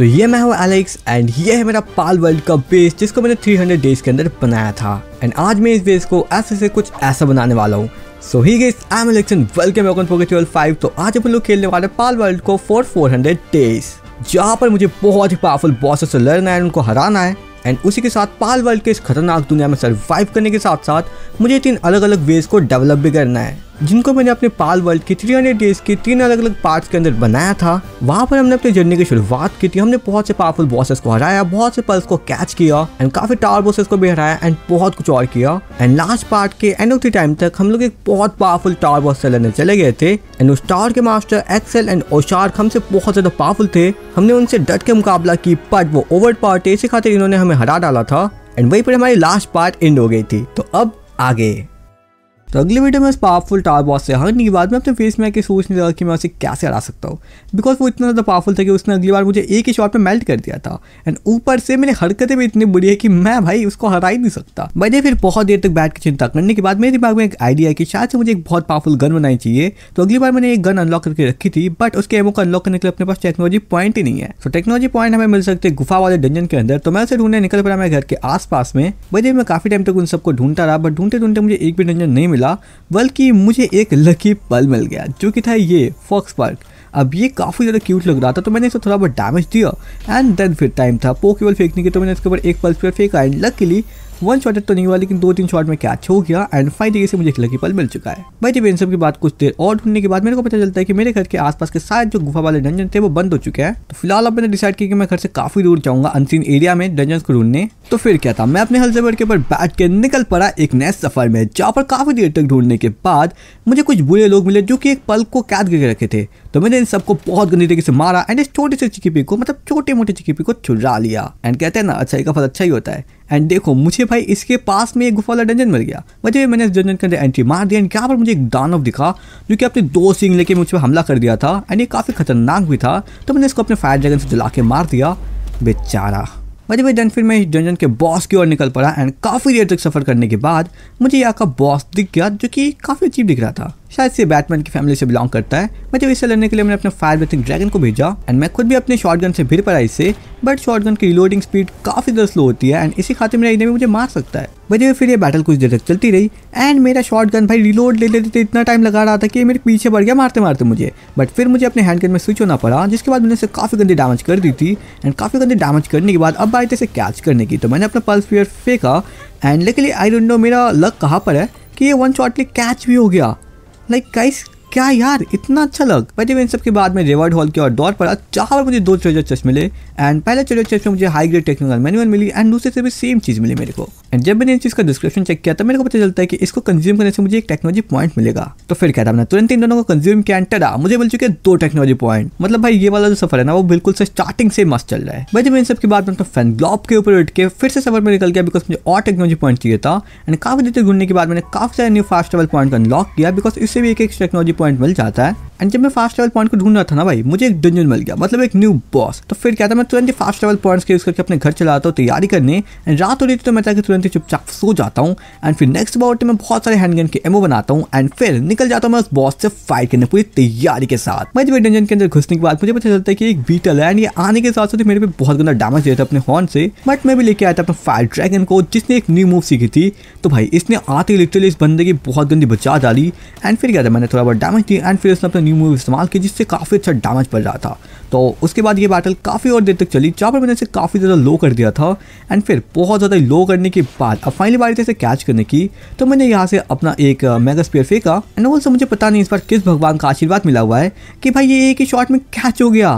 तो ये मैं हूँ एलेक्स एंड ये है मेरा पाल वर्ल्ड का बेस जिसको मैंने 300 डेज के अंदर बनाया था एंड आज मैं इस बेस को ऐसे से कुछ ऐसा बनाने वाला हूँ सो ही guess I am Alex and welcome twelve five तो आज अपन लोग खेलने वाले पाल वर्ल्ड को फॉर फोर हंड्रेड डेज जहाँ पर मुझे बहुत ही पावरफुल बॉसेस से लड़ना है उनको हराना है एंड उसी के साथ पाल वर्ल्ड के इस खतरनाक दुनिया में सर्वाइव करने के साथ साथ मुझे तीन अलग अलग वेज को डेवलप भी करना है जिनको मैंने अपने पाल वर्ल्ड के 300 डेज के तीन अलग अलग पार्ट्स के अंदर बनाया था वहाँ पर हमने अपनी जर्नी की शुरुआत की थी हमने बहुत से पावरफुल बॉसेस को हराया बहुत से पल्स को कैच किया एंड काफी टावर बॉसेस को भी हराया एंड बहुत कुछ और किया एंड लास्ट पार्ट के एंड ऑफ टाइम तक हम लोग एक बहुत पावरफुल टावर बॉस से लड़ने चले गए थे एंड उस टावर के मास्टर एक्सेल एंड ओशार्क हमसे बहुत ज्यादा पावरफुल थे हमने उनसे डट के मुकाबला की बट वो ओवर पावर थे इसी खातिर इन्होंने हमें हरा डाला था एंड वही पर हमारी लास्ट पार्ट एंड हो गई थी तो अब आगे तो अगली वीडियो में इस पावरफुल टावर बॉस से हारने के बाद में अपने फेस में आके सोचने लगा कि मैं उसे कैसे हरा सकता हूँ बिकॉज वो इतना ज़्यादा पावरफुल था कि उसने अगली बार मुझे एक ही शॉट में मेल्ट कर दिया था एंड ऊपर से मेरी हरकतें भी इतनी बुरी है कि मैं भाई उसको हरा ही नहीं सकता मैंने फिर बहुत देर तक बैठ के चिंता करने के बाद मेरे दिमाग में एक आइडिया कि शायद से मुझे एक बहुत पावरफुल गन बनानी चाहिए तो अगली बार मैंने एक गन अनलॉक करके रखी थी बट उसके एमओ को अनलॉक करने के लिए अपने पास टेक्नोलॉजी पॉइंट ही नहीं है तो टेक्नोलॉजी पॉइंट हमें मिल सकते गुफा वाले डंजन के अंदर तो मैं उसे ढूंढने निकल पड़ा मेरे घर के आसपास में बजे मैं काफी टाइम तक उन सबको ढूंढता रहा बट ढूंढते ढूंढते मुझे एक भी डंजन नहीं मिला मिला बल्कि मुझे एक लकी पल मिल गया जो कि था ये फॉक्स पार्क अब ये काफ़ी ज़्यादा क्यूट लग रहा था तो मैंने इसको थोड़ा बहुत डैमेज दिया एंड देन फिर टाइम था पोकेबल फेंकने के तो मैंने इसके ऊपर एक पल्स पर फेंका एंड लकीली वन शॉट तो नहीं हुआ लेकिन दो तीन शॉट में कैच अच्छा हो गया एंड फाइनली से मुझे लकी पल मिल चुका है भाई जब इन सब की बाद कुछ देर और ढूंढने के बाद मेरे को पता चलता है कि मेरे घर के आसपास के सारे जो गुफा वाले डंजन थे वो बंद हो चुके हैं तो फिलहाल अब मैंने डिसाइड किया कि मैं घर से काफी दूर जाऊंगा अनसीन एरिया में डंजन को ढूंढने तो फिर क्या था मैं अपने हल्से के ऊपर बैठ के निकल पड़ा एक नए सफर में जहाँ पर काफी देर तक ढूंढने के बाद मुझे कुछ बुरे लोग मिले जो कि एक पल को कैद करके रखे थे तो मैंने इन सबको बहुत गंदी तरीके से मारा एंड इस छोटे से चिकीपी को मतलब छोटे मोटे चिकीपी को छुड़ा लिया एंड कहते हैं ना अच्छाई का फल अच्छा ही होता है एंड देखो मुझे भाई इसके पास में एक गुफा वाला डंजन मिल गया मुझे मैंने इस डंजन के अंदर एंट्री मार दिया एंड यहाँ पर मुझे एक दानव दिखा जो कि अपने दो सिंग लेके मुझ पर हमला कर दिया था एंड ये काफ़ी खतरनाक भी था तो मैंने इसको अपने फायर ड्रैगन से जला के मार दिया बेचारा मुझे भाई डन फिर मैं इस डंजन के बॉस की ओर निकल पड़ा एंड काफ़ी देर तक सफ़र करने के बाद मुझे यहाँ का बॉस दिख गया जो कि काफ़ी अजीब दिख रहा था शायद से बैटमैन की फैमिली से बिलोंग करता है मैं जब इसे लड़ने के लिए मैंने अपने फायर ब्रेथिंग ड्रैगन को भेजा एंड मैं खुद भी अपने शॉटगन से भिड़ पड़ा इसे बट शॉटगन की रिलोडिंग स्पीड काफी ज़्यादा स्लो होती है एंड इसी खाते मेरा इन्हें भी मुझे मार सकता है वजह फिर ये बैटल कुछ देर तक चलती रही एंड मेरा गन भाई रिलोड ले लेते इतना टाइम लगा रहा था कि ये मेरे पीछे बढ़ गया मारते मारते मुझे बट फिर मुझे अपने हैंडगन में स्विच होना पड़ा जिसके बाद मैंने इसे काफ़ी गंदी डैमेज कर दी थी एंड काफ़ी गंदी डैमेज करने के बाद अब आई थे इसे कैच करने की तो मैंने अपना पल्स फेयर फेंका एंड लेकिन आई डोंट नो मेरा लक कहाँ पर है कि ये वन शॉटली कैच भी हो गया लाइक like गाइस क्या यार इतना अच्छा लग वैसे इन सबके बाद में रिवर्ड हॉल के और दौर पड़ा जहाँ पर मुझे दो ट्रेजर चेस्ट मिले एंड पहले ट्रेजर चेस्ट में मुझे हाई ग्रेड टेक्निकल मैनुअल मिली एंड दूसरे से भी सेम चीज़ मिली मेरे को एंड जब मैंने इस चीज़ का डिस्क्रिप्शन चेक किया तो मेरे को पता चलता है कि इसको कंज्यूम करने से मुझे एक टेक्नोलॉजी पॉइंट मिलेगा तो फिर क्या था मैंने तुरंत इन दोनों को कंज्यूम किया एंटर आ मुझे मिल चुके दो टेक्नोलॉजी पॉइंट मतलब भाई ये वाला जो सफर है ना वो बिल्कुल से स्टार्टिंग से मस्त चल रहा है भाई जब इन सब बाद बात मतलब फैन ग्लॉप के ऊपर उठ के फिर से सफर में निकल गया बिकॉज मुझे और टेक्नोलॉजी पॉइंट चाहिए था एंड काफी देर घूमने के बाद मैंने काफी सारे new fast travel point unlock किया बिकॉज इससे भी एक एक टेक्नोलॉजी पॉइंट मिल जाता है एंड जब मैं फास्ट ट्रेवल पॉइंट को ढूंढ रहा था ना भाई मुझे एक डंजन मिल गया मतलब एक न्यू बॉस तो फिर क्या था मैं तुरंत फास्ट ट्रेवल पॉइंट्स के यूज करके अपने घर चलाता हूँ तैयारी करने एंड रात हो रही थी तो मैं ताकि तुरंत तुरंत ही चुपचाप सो जाता हूँ एंड फिर नेक्स्ट बॉट में बहुत सारे हैंड गन के एमओ बनाता हूँ एंड फिर निकल जाता हूँ मैं उस बॉस से फाइट करने पूरी तैयारी के साथ मैं जब डंजन के अंदर घुसने के बाद मुझे पता चलता है कि एक बीटल है एंड ये आने के साथ साथ मेरे पे बहुत गंदा डैमेज देता अपने हॉर्न से बट मैं भी लेके आया था अपने फायर ड्रैगन को जिसने एक न्यू मूव सीखी थी तो भाई इसने आते लिटरली इस बंदे की बहुत गंदी बचा डाली एंड फिर क्या था मैंने थोड़ा बहुत डैमेज दिया एंड फिर उसने अपना न्यू मूव इस्तेमाल किया जिससे काफ़ी अच्छा डैमेज पड़ रहा था तो उसके बाद ये बैटल काफ़ी और देर तक चली जहाँ पर मैंने इसे काफ़ी ज़्यादा लो कर दिया था एंड फिर बहुत ज़्यादा लो करने के बाद अब फाइनली बारी थी इसे कैच करने की तो मैंने यहाँ से अपना एक मेगा स्पेयर फेंका एंड ऑल्सो मुझे पता नहीं इस बार किस भगवान का आशीर्वाद मिला हुआ है कि भाई ये एक ही शॉट में कैच हो गया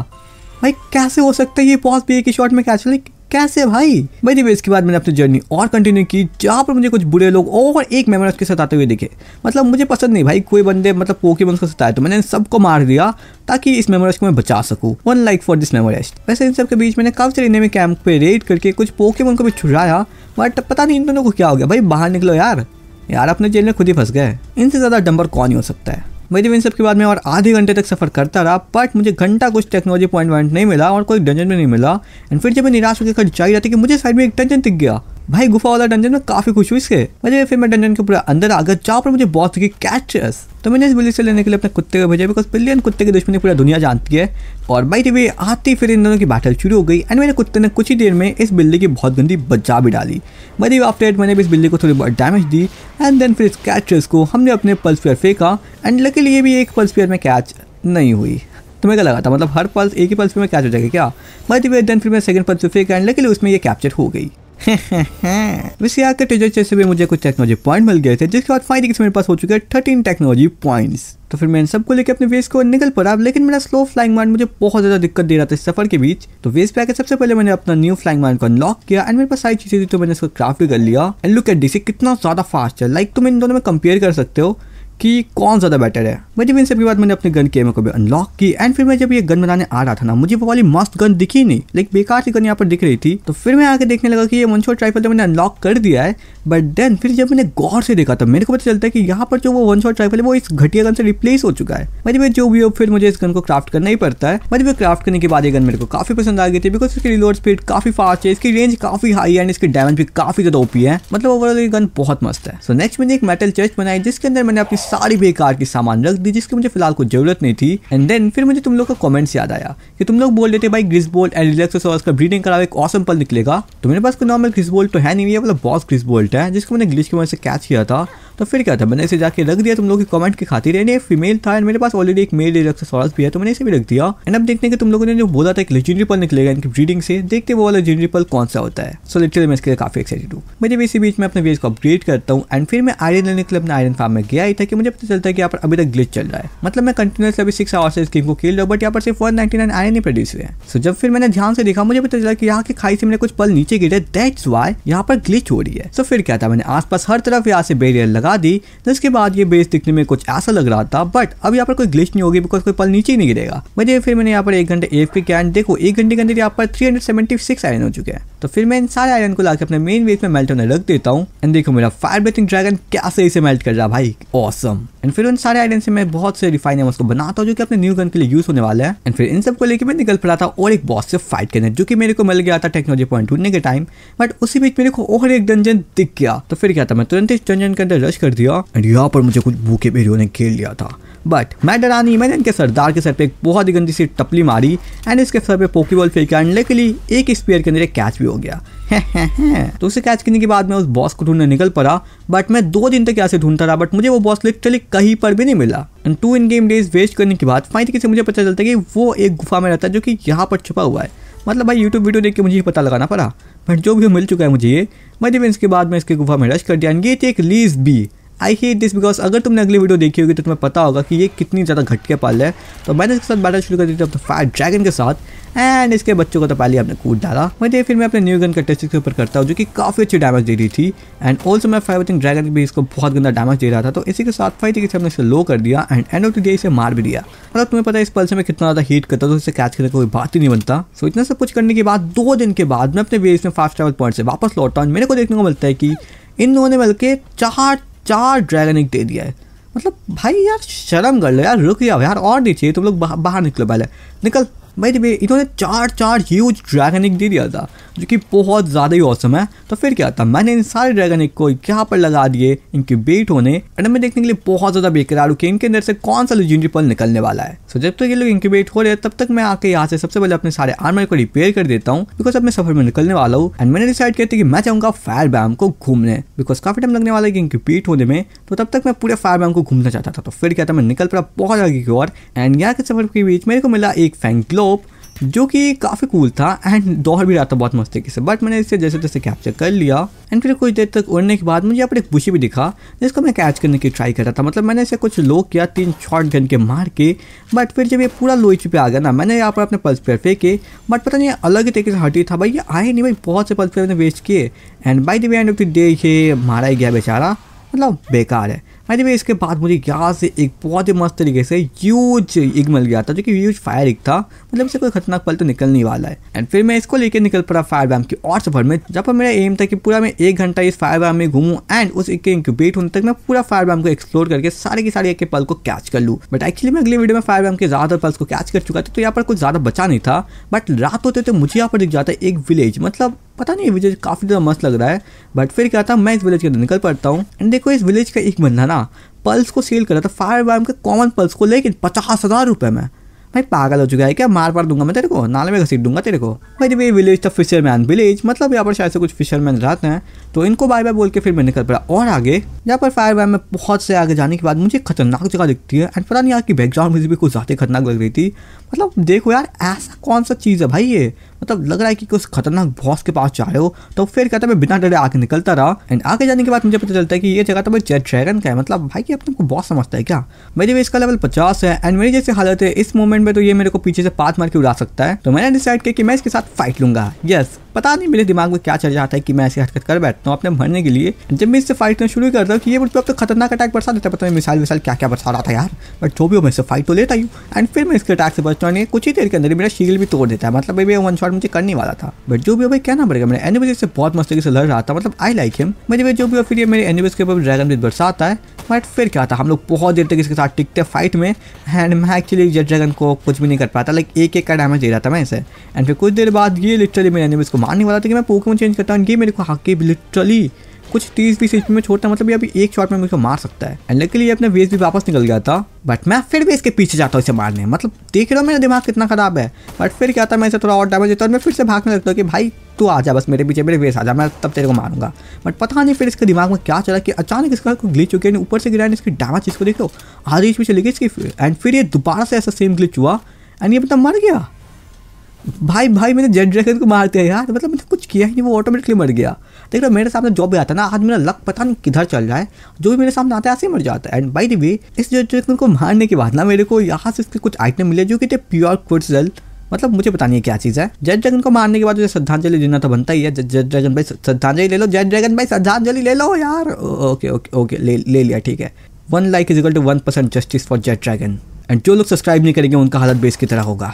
भाई कैसे हो सकता है ये पॉज भी एक ही शॉट में कैच लाइक कैसे भाई मेरी इसके बाद मैंने अपनी जर्नी और कंटिन्यू की जहाँ पर मुझे कुछ बुरे लोग और एक मेमर के साथ आते हुए दिखे मतलब मुझे पसंद नहीं भाई कोई बंदे मतलब पोके बंस का सताए तो मैंने सबको मार दिया ताकि इस मेमोरस को मैं बचा सकूँ वन लाइक फॉर दिस मेमोरेस्ट वैसे इन सब के बीच मैंने काफी सारे में कैंप पे रेड करके कुछ पोके को भी छुड़ाया बट पता नहीं इन दोनों को क्या हो गया भाई बाहर निकलो यार यार अपने जेल में खुद ही फंस गए इनसे ज़्यादा डंबर कौन ही हो सकता है मैं जब इन सब के बाद में और आधे घंटे तक सफ़र करता रहा बट मुझे घंटा कुछ टेक्नोलॉजी पॉइंट वॉइंट नहीं मिला और कोई डंजन भी नहीं मिला एंड फिर जब मैं निराश होकर चाहिए जाती कि मुझे साइड में एक डंजन दिख गया भाई गुफा वाला डंजन में काफी खुश हुई इसके वजह फिर मैं डंजन के पूरा अंदर आ गया जहाँ पर मुझे बहुत की कैचेस तो मैंने इस बिल्ली से लेने के लिए अपने कुत्ते को भेजा बिकॉज बिल्ली एंड कुत्ते की दुश्मनी पूरा दुनिया जानती है और जब टीवी आती फिर इन दोनों की बैटल शुरू हो गई एंड मेरे कुत्ते ने कुछ ही देर में इस बिल्ली की बहुत गंदी बचा भी डाली मेरी आफ्टर एट मैंने भी इस बिल्ली को थोड़ी बहुत डैमेज दी एंड देन फिर इस कैचेस को हमने अपने पल्स पेयर फेंका एंड लगे लिए भी एक पल्स पेयर में कैच नहीं हुई तो मैं क्या लगा था मतलब हर पल्स एक ही पल्स पे में कैच हो जाएगा क्या मैं देन फिर मैं सेकंड पल्स पे फेंका एंड लगे उसमें ये कैप्चर हो गई वैसे याद करते जो जैसे भी मुझे कुछ टेक्नोलॉजी पॉइंट मिल गए थे जिसके बाद फाइनली मेरे पास हो चुके हैं थर्टीन टेक्नोलॉजी पॉइंट्स तो फिर मैं इन सबको लेकर अपने वेस्ट को निकल पड़ा लेकिन मेरा स्लो फ्लाइंग माइंड मुझे बहुत ज्यादा दिक्कत दे रहा था सफर के बीच तो वेस्ट पैकेट सबसे पहले मैंने अपना न्यू फ्लाइंग माइंड को अनलॉक किया एंड मेरे पास सारी चीजें थी तो मैंने उसको क्राफ्ट कर लिया एंड लुक एट डिसी कितना ज्यादा फास्ट है लाइक तुम इन दोनों में कंपेयर कर सकते हो कि कौन ज़्यादा बेटर है मैं जब इन सबके बाद मैंने अपने गन के को भी अनलॉक की एंड फिर मैं जब ये गन बनाने आ रहा था ना मुझे वो वाली मस्त गन दिखी नहीं लाइक बेकार सी गन यहाँ पर दिख रही थी तो फिर मैं आके देखने लगा कि ये मंचो ट्राइफल तो मैंने अनलॉक कर दिया है बट देन फिर जब मैंने गौर से देखा तो मेरे को पता चलता है कि यहाँ पर जो वो वन शॉट राइफल है वो इस घटिया गन से रिप्लेस हो चुका है मतलब जो भी हो फिर मुझे इस गन को क्राफ्ट करना ही पड़ता है मतलब क्राफ्ट करने के बाद ये गन मेरे को काफी पसंद आ गई थी बिकॉज इसकी रिलोड स्पीड काफी फास्ट है इसकी रेंज काफी हाई है एंड इसकी डैमेज भी काफी ज्यादा ओपी है मतलब ओवरऑल ये गन बहुत मस्त है सो नेक्स्ट मैंने एक मेटल चेस्ट बनाई जिसके अंदर मैंने अपनी सारी बेकार की सामान रख दी जिसकी मुझे फिलहाल कोई जरूरत नहीं थी एंड देन फिर मुझे तुम लोग का कॉमेंट्स याद आया कि तुम लोग बोल रहे थे भाई ग्रिसबोल्ट एंड रिलेक्स का ब्रीडिंग करा एक ऑसम पल निकलेगा तो मेरे पास कोई नॉर्मल ग्रिसबोल्ट तो है नहीं है मतलब बॉस बोल्ट है जिसको मैंने ग्लिच की वजह से कैच किया था तो फिर क्या था मैंने इसे जाके रख दिया तुम लोग की कमेंट की खातिर है फीमेल था एंड मेरे पास ऑलरेडी एक मेल इलेक्ट्रोसॉरस भी है तो मैंने इसे भी रख दिया एंड अब देखने के तुम लोगों ने जो बोला था एक लेजेंडरी पल निकलेगा इनकी ब्रीडिंग से देखते वो वाला लेजेंडरी पल कौन सा होता है सो लिटरली मैं इसके लिए काफी एक्साइटेड हूँ मैं जब इसी बीच में अपने वेज को अपग्रेड करता हूँ एंड फिर मैं आयरन लेने के लिए अपने आयरन फार्म में गया ही था कि मुझे पता चलता है कि यहाँ पर अभी तक ग्लिच चल रहा है मतलब मैं कंटिन्यूस अभी सिक्स आवर्स इस गेम को खेल रहा हूँ बट यहाँ पर सिर्फ वन नाइनटी नाइन आयरन ही प्रोड्यूस हुए हैं सो जब फिर मैंने ध्यान से देखा मुझे पता चला कि यहाँ के खाई से मैंने कुछ पल नीचे गिरे दैट्स वाई यहाँ पर ग्लिच हो रही है सो फिर क्या था मैंने आसपास हर तरफ यहाँ से बेरियर लगा दी जिसके तो बाद ये बेस दिखने में कुछ ऐसा लग रहा था बट अब यहाँ पर कोई ग्लिच नहीं होगी बिकॉज कोई पल नीचे ही नहीं गिरेगा मुझे फिर मैंने यहाँ पर एक घंटे एफ पी आयरन देखो एक घंटे के अंदर यहाँ पर three hundred seventy six iron हो चुके हैं तो फिर मैं इन सारे आयरन को लाकर अपने मेन वेस में मेल्ट होने रख देता हूँ एंड देखो मेरा फायर ब्रेथिंग ड्रैगन कैसे इसे मेल्ट कर रहा भाई ऑसम एंड फिर उन सारे आयरन से मैं बहुत से रिफाइन उसको बनाता हूँ जो कि अपने न्यू गन के लिए यूज होने वाला है एंड फिर इन सब को लेकर मैं निकल पड़ा था और एक बॉस से फाइट करने जो कि मेरे को मिल गया था टेक्नोलॉजी पॉइंट ढूंढने के टाइम बट उसी बीच मेरे को और एक डंजन दिख गया तो फिर क्या था मैं तुरंत इस डंजन के अंदर सर्च कर दिया एंड यहाँ पर मुझे कुछ भूखे भेड़ियों ने खेल लिया था बट मैं डरा नहीं मैंने इनके सरदार के सर पे एक बहुत ही गंदी सी टपली मारी एंड इसके सर पे पोकीबॉल फेंका एंड लकीली एक स्पेयर के अंदर एक कैच भी हो गया तो उसे कैच करने के बाद मैं उस बॉस को ढूंढने निकल पड़ा बट मैं दो दिन तक यहाँ ढूंढता रहा बट मुझे वो बॉस लिटरली कहीं पर भी नहीं मिला and two in game days waste करने के बाद फाइनली किसी मुझे पता चलता है कि वो एक गुफा में रहता है जो कि यहाँ पर छुपा हुआ है मतलब भाई यूट्यूब वीडियो देख के मुझे पता लगाना पड़ा बट जो भी मिल चुका है मुझे ये मैं जब इसके बाद मैं इसके गुफा में रश कर दिया ये थे एक लीज बी आई हेट दिस बिकॉज अगर तुमने अगली वीडियो देखी होगी तो तुम्हें पता होगा कि ये कितनी ज़्यादा घटके पाल है तो मैंने इसके साथ बैटल शुरू कर दी थी तो फायर ड्रैगन के साथ एंड इसके बच्चों को तो पहले आपने कूद डाला मैं फिर मैं अपने न्यू गन का टेस्ट के ऊपर करता हूँ जो कि काफ़ी अच्छी डैमेज दे रही थी एंड ऑल्सो मैं थिंग ड्रैगन भी इसको बहुत गंदा डैमेज दे रहा था तो इसी के साथ फाइव तरीके से हमने इसे लो कर दिया and end of the day इसे मार भी दिया मतलब तुम्हें पता है इस पल से मैं कितना ज़्यादा हीट करता तो इसे कैच करने कोई बात ही नहीं बनता सो इतना सब कुछ करने के बाद दो दिन के बाद मैं अपने वे इसमें फास्ट ट्रैवल पॉइंट से वापस लौटता हूँ मेरे को देखने को मिलता है कि इन दोनों ने बल्कि चार चार ड्रैगन एक दे दिया है मतलब भाई यार शर्म कर लो यार रुक जाओ यार और चाहिए तुम लोग बाहर निकलो पहले निकल भाई भी इन्होंने चार चार ह्यूज ड्रैगन एक दे दिया था जो कि बहुत ज़्यादा ही औसम है तो फिर क्या था मैंने इन सारे ड्रैगन एक को यहाँ पर लगा दिए इनके बेट होने एंड हमें देखने के लिए बहुत ज़्यादा बेकरार हूँ कि इनके अंदर से कौन सा लेजेंडरी पल निकलने वाला है सो जब तक तो ये लोग इंक्यूबेट हो रहे हैं तब तक मैं आके यहाँ से सबसे पहले अपने सारे आर्मर को रिपेयर कर देता हूँ बिकॉज अब मैं सफर में निकलने वाला हूँ एंड मैंने डिसाइड किया था कि मैं चाहूँगा फायर बैम को घूमने बिकॉज काफ़ी टाइम लगने वाला है कि इंक्यूबेट होने में तो तब तक मैं पूरे फायर बैम को घूमना चाहता था तो फिर क्या था मैं निकल पड़ा बहुत आगे की ओर एंड यहाँ के सफर के बीच मेरे को मिला एक फैंग ग्लोब जो कि काफ़ी कूल था एंड दौड़ भी रहा था तो बहुत मस्ती से बट मैंने इसे जैसे तैसे कैप्चर कर लिया एंड फिर कुछ देर तक उड़ने के बाद मुझे यहाँ पर एक बुशी भी दिखा जिसको मैं कैच करने की ट्राई कर रहा था मतलब मैंने इसे कुछ लो किया तीन शॉट गन के मार के बट फिर जब ये पूरा लोइच पर आ गया ना मैंने यहाँ पर अपने पल्स पेयर फेंके बट पता नहीं अलग ही तरीके से हटी था भाई ये आए नहीं भाई बहुत से पल्स पेयर मैंने वेस्ट किए and by the way end of the day ये मारा ही गया बेचारा मतलब बेकार है मैंने भी इसके बाद मुझे यहाँ से एक बहुत ही मस्त तरीके से यूज इग मिल गया था जो कि यूज फायर इग था मतलब इससे कोई खतरनाक पल तो निकलने वाला है एंड फिर मैं इसको लेकर निकल पड़ा फायर बैम की और सफर में जब पर मेरा एम था कि पूरा मैं एक घंटा इस फायर बैम में घूमूँ एंड उस एक के इंक्यूबेट होने तक मैं पूरा फायर बैम को एक्सप्लोर करके सारे के सारे एक के पल को कैच कर लूँ बट एक्चुअली मैं अगले वीडियो में फायर बैम के ज्यादातर पल्स को कैच कर चुका था तो यहाँ पर कुछ ज़्यादा बचा नहीं था बट रात होते तो मुझे यहाँ पर दिख जाता है एक विलेज मतलब पता नहीं विलेज काफ़ी ज़्यादा मस्त लग रहा है बट फिर क्या था मैं इस विलेज के अंदर निकल पड़ता हूँ एंड देखो इस विलेज का एक बंदा ना पल्स को सेल कर रहा था फायर बाम के कॉमन पल्स को लेकिन पचास हज़ार रुपये में भाई पागल हो चुका है क्या मार पार दूंगा मैं तेरे को नाले में घसीट दूंगा तेरे को भाई जब ये विलेज था फिशरमैन विलेज मतलब यहाँ पर शायद से कुछ फिशरमैन रहते हैं तो इनको बाय बाय बोल के फिर मैं निकल पड़ा और आगे यहाँ पर फायर बैम में बहुत से आगे जाने के बाद मुझे खतरनाक जगह दिखती है एंड पता नहीं यहाँ की बैकग्राउंड मुझे भी कुछ ज़्यादा खतरनाक लग रही थी मतलब देखो यार ऐसा कौन सा चीज़ है भाई ये मतलब लग रहा है कि कुछ खतरनाक बॉस के पास जा रहे हो तो फिर कहता मैं बिना डरे आगे निकलता रहा एंड आगे जाने के बाद मुझे पता चलता है कि ये जगह तो भाई जेट ड्रैगन का है मतलब भाई की अपने को बॉस समझता है क्या मेरी भी इसका लेवल पचास है एंड मेरी जैसी हालत है इस मोमेंट में तो ये मेरे को पीछे से पात मार के उड़ा सकता है तो मैंने डिसाइड किया कि मैं इसके साथ फाइट लूंगा यस पता नहीं मेरे दिमाग में क्या चल जाता है कि मैं ऐसी हरकत कर बैठता हूँ अपने मरने के लिए जब मैं इससे फाइट शुरू करता हूँ कि ये मुझे अब तो खतरनाक अटैक बरसा देता है पता नहीं मिसाइल विसाइल क्या क्या बरसा रहा था यार बट जो भी हो मैं इससे फाइट तो लेता ही एंड फिर मैं इसके अटैक से बचता बचने कुछ ही देर के अंदर मेरा शील भी तोड़ देता है मतलब भाई वन शॉट मुझे करने वाला था बट जो भी हो भाई कहना पड़ेगा मेरे एनिमीज से बहुत मस्त से लड़ रहा था मतलब आई लाइक हिम मेरे जो भी हो फिर ये मेरे एनिमीज के ऊपर ड्रैगन ब्रीथ बरसाता है बट फिर क्या था हम लोग बहुत देर तक इसके साथ टिकते फाइट में एंड मैं एक्चुअली जेड ड्रैगन को कुछ भी नहीं कर पाता लाइक एक एक का डैमेज दे रहा था मैं इसे एंड फिर कुछ देर बाद ये लिटरली मेरे एनिमीज को मान नहीं वाला था कि मैं पोकेमोन चेंज करता हूँ ये मेरे को हाके लिटरली कुछ तीस बीस एच में छोड़ता मतलब ये अभी एक शॉट में मुझे मार सकता है एंड ये अपने वेस भी वापस निकल गया था बट मैं फिर भी इसके पीछे जाता हूँ इसे मारने मतलब देख रहा हूँ मेरा दिमाग कितना खराब है बट फिर क्या था मैं इसे थोड़ा और डैमेज देता हूँ मैं फिर से भागने लगता हूँ कि भाई तू आ जा बस मेरे पीछे मेरे वेस आ जा मैं तब तेरे को मारूंगा बट पता नहीं फिर इसके दिमाग में क्या चला कि अचानक इसका ग्लिच हो गया ऊपर से गिरा इसकी डैमेज इसको देखो आधी इस पीछे गई इसकी एंड फिर ये दोबारा से ऐसा सेम ग्लिच हुआ एंड ये मतलब मर गया भाई भाई मैंने जेट ड्रैगन को मार दिया यार मतलब मैंने कुछ किया ही नहीं वो ऑटोमेटिकली मर गया देख रहा मेरे सामने जो भी आता ना आज मेरा लक पता नहीं किधर चल रहा है जो भी मेरे सामने आता है ऐसे ही मर जाता है एंड बाई वे इस जेट ड्रैगन को मारने के बाद ना मेरे को यहाँ से इसके कुछ आइटम मिले जो कि थे प्योर क्विट्सल मतलब मुझे बतानी है क्या चीज़ है जेड ड्रैगन को मारने के बाद मुझे श्रद्धांजलि देना तो बनता ही है जेड ड्रैगन भाई श्रद्धांजलि ले लो जेट ड्रैगन भाई श्रद्धांजलि ले लो यार ओके ओके ओके ले ले लिया ठीक है one like equal to one percent justice for jetragon and जो लोग सब्सक्राइब नहीं करेंगे उनका हालत बेस की तरह होगा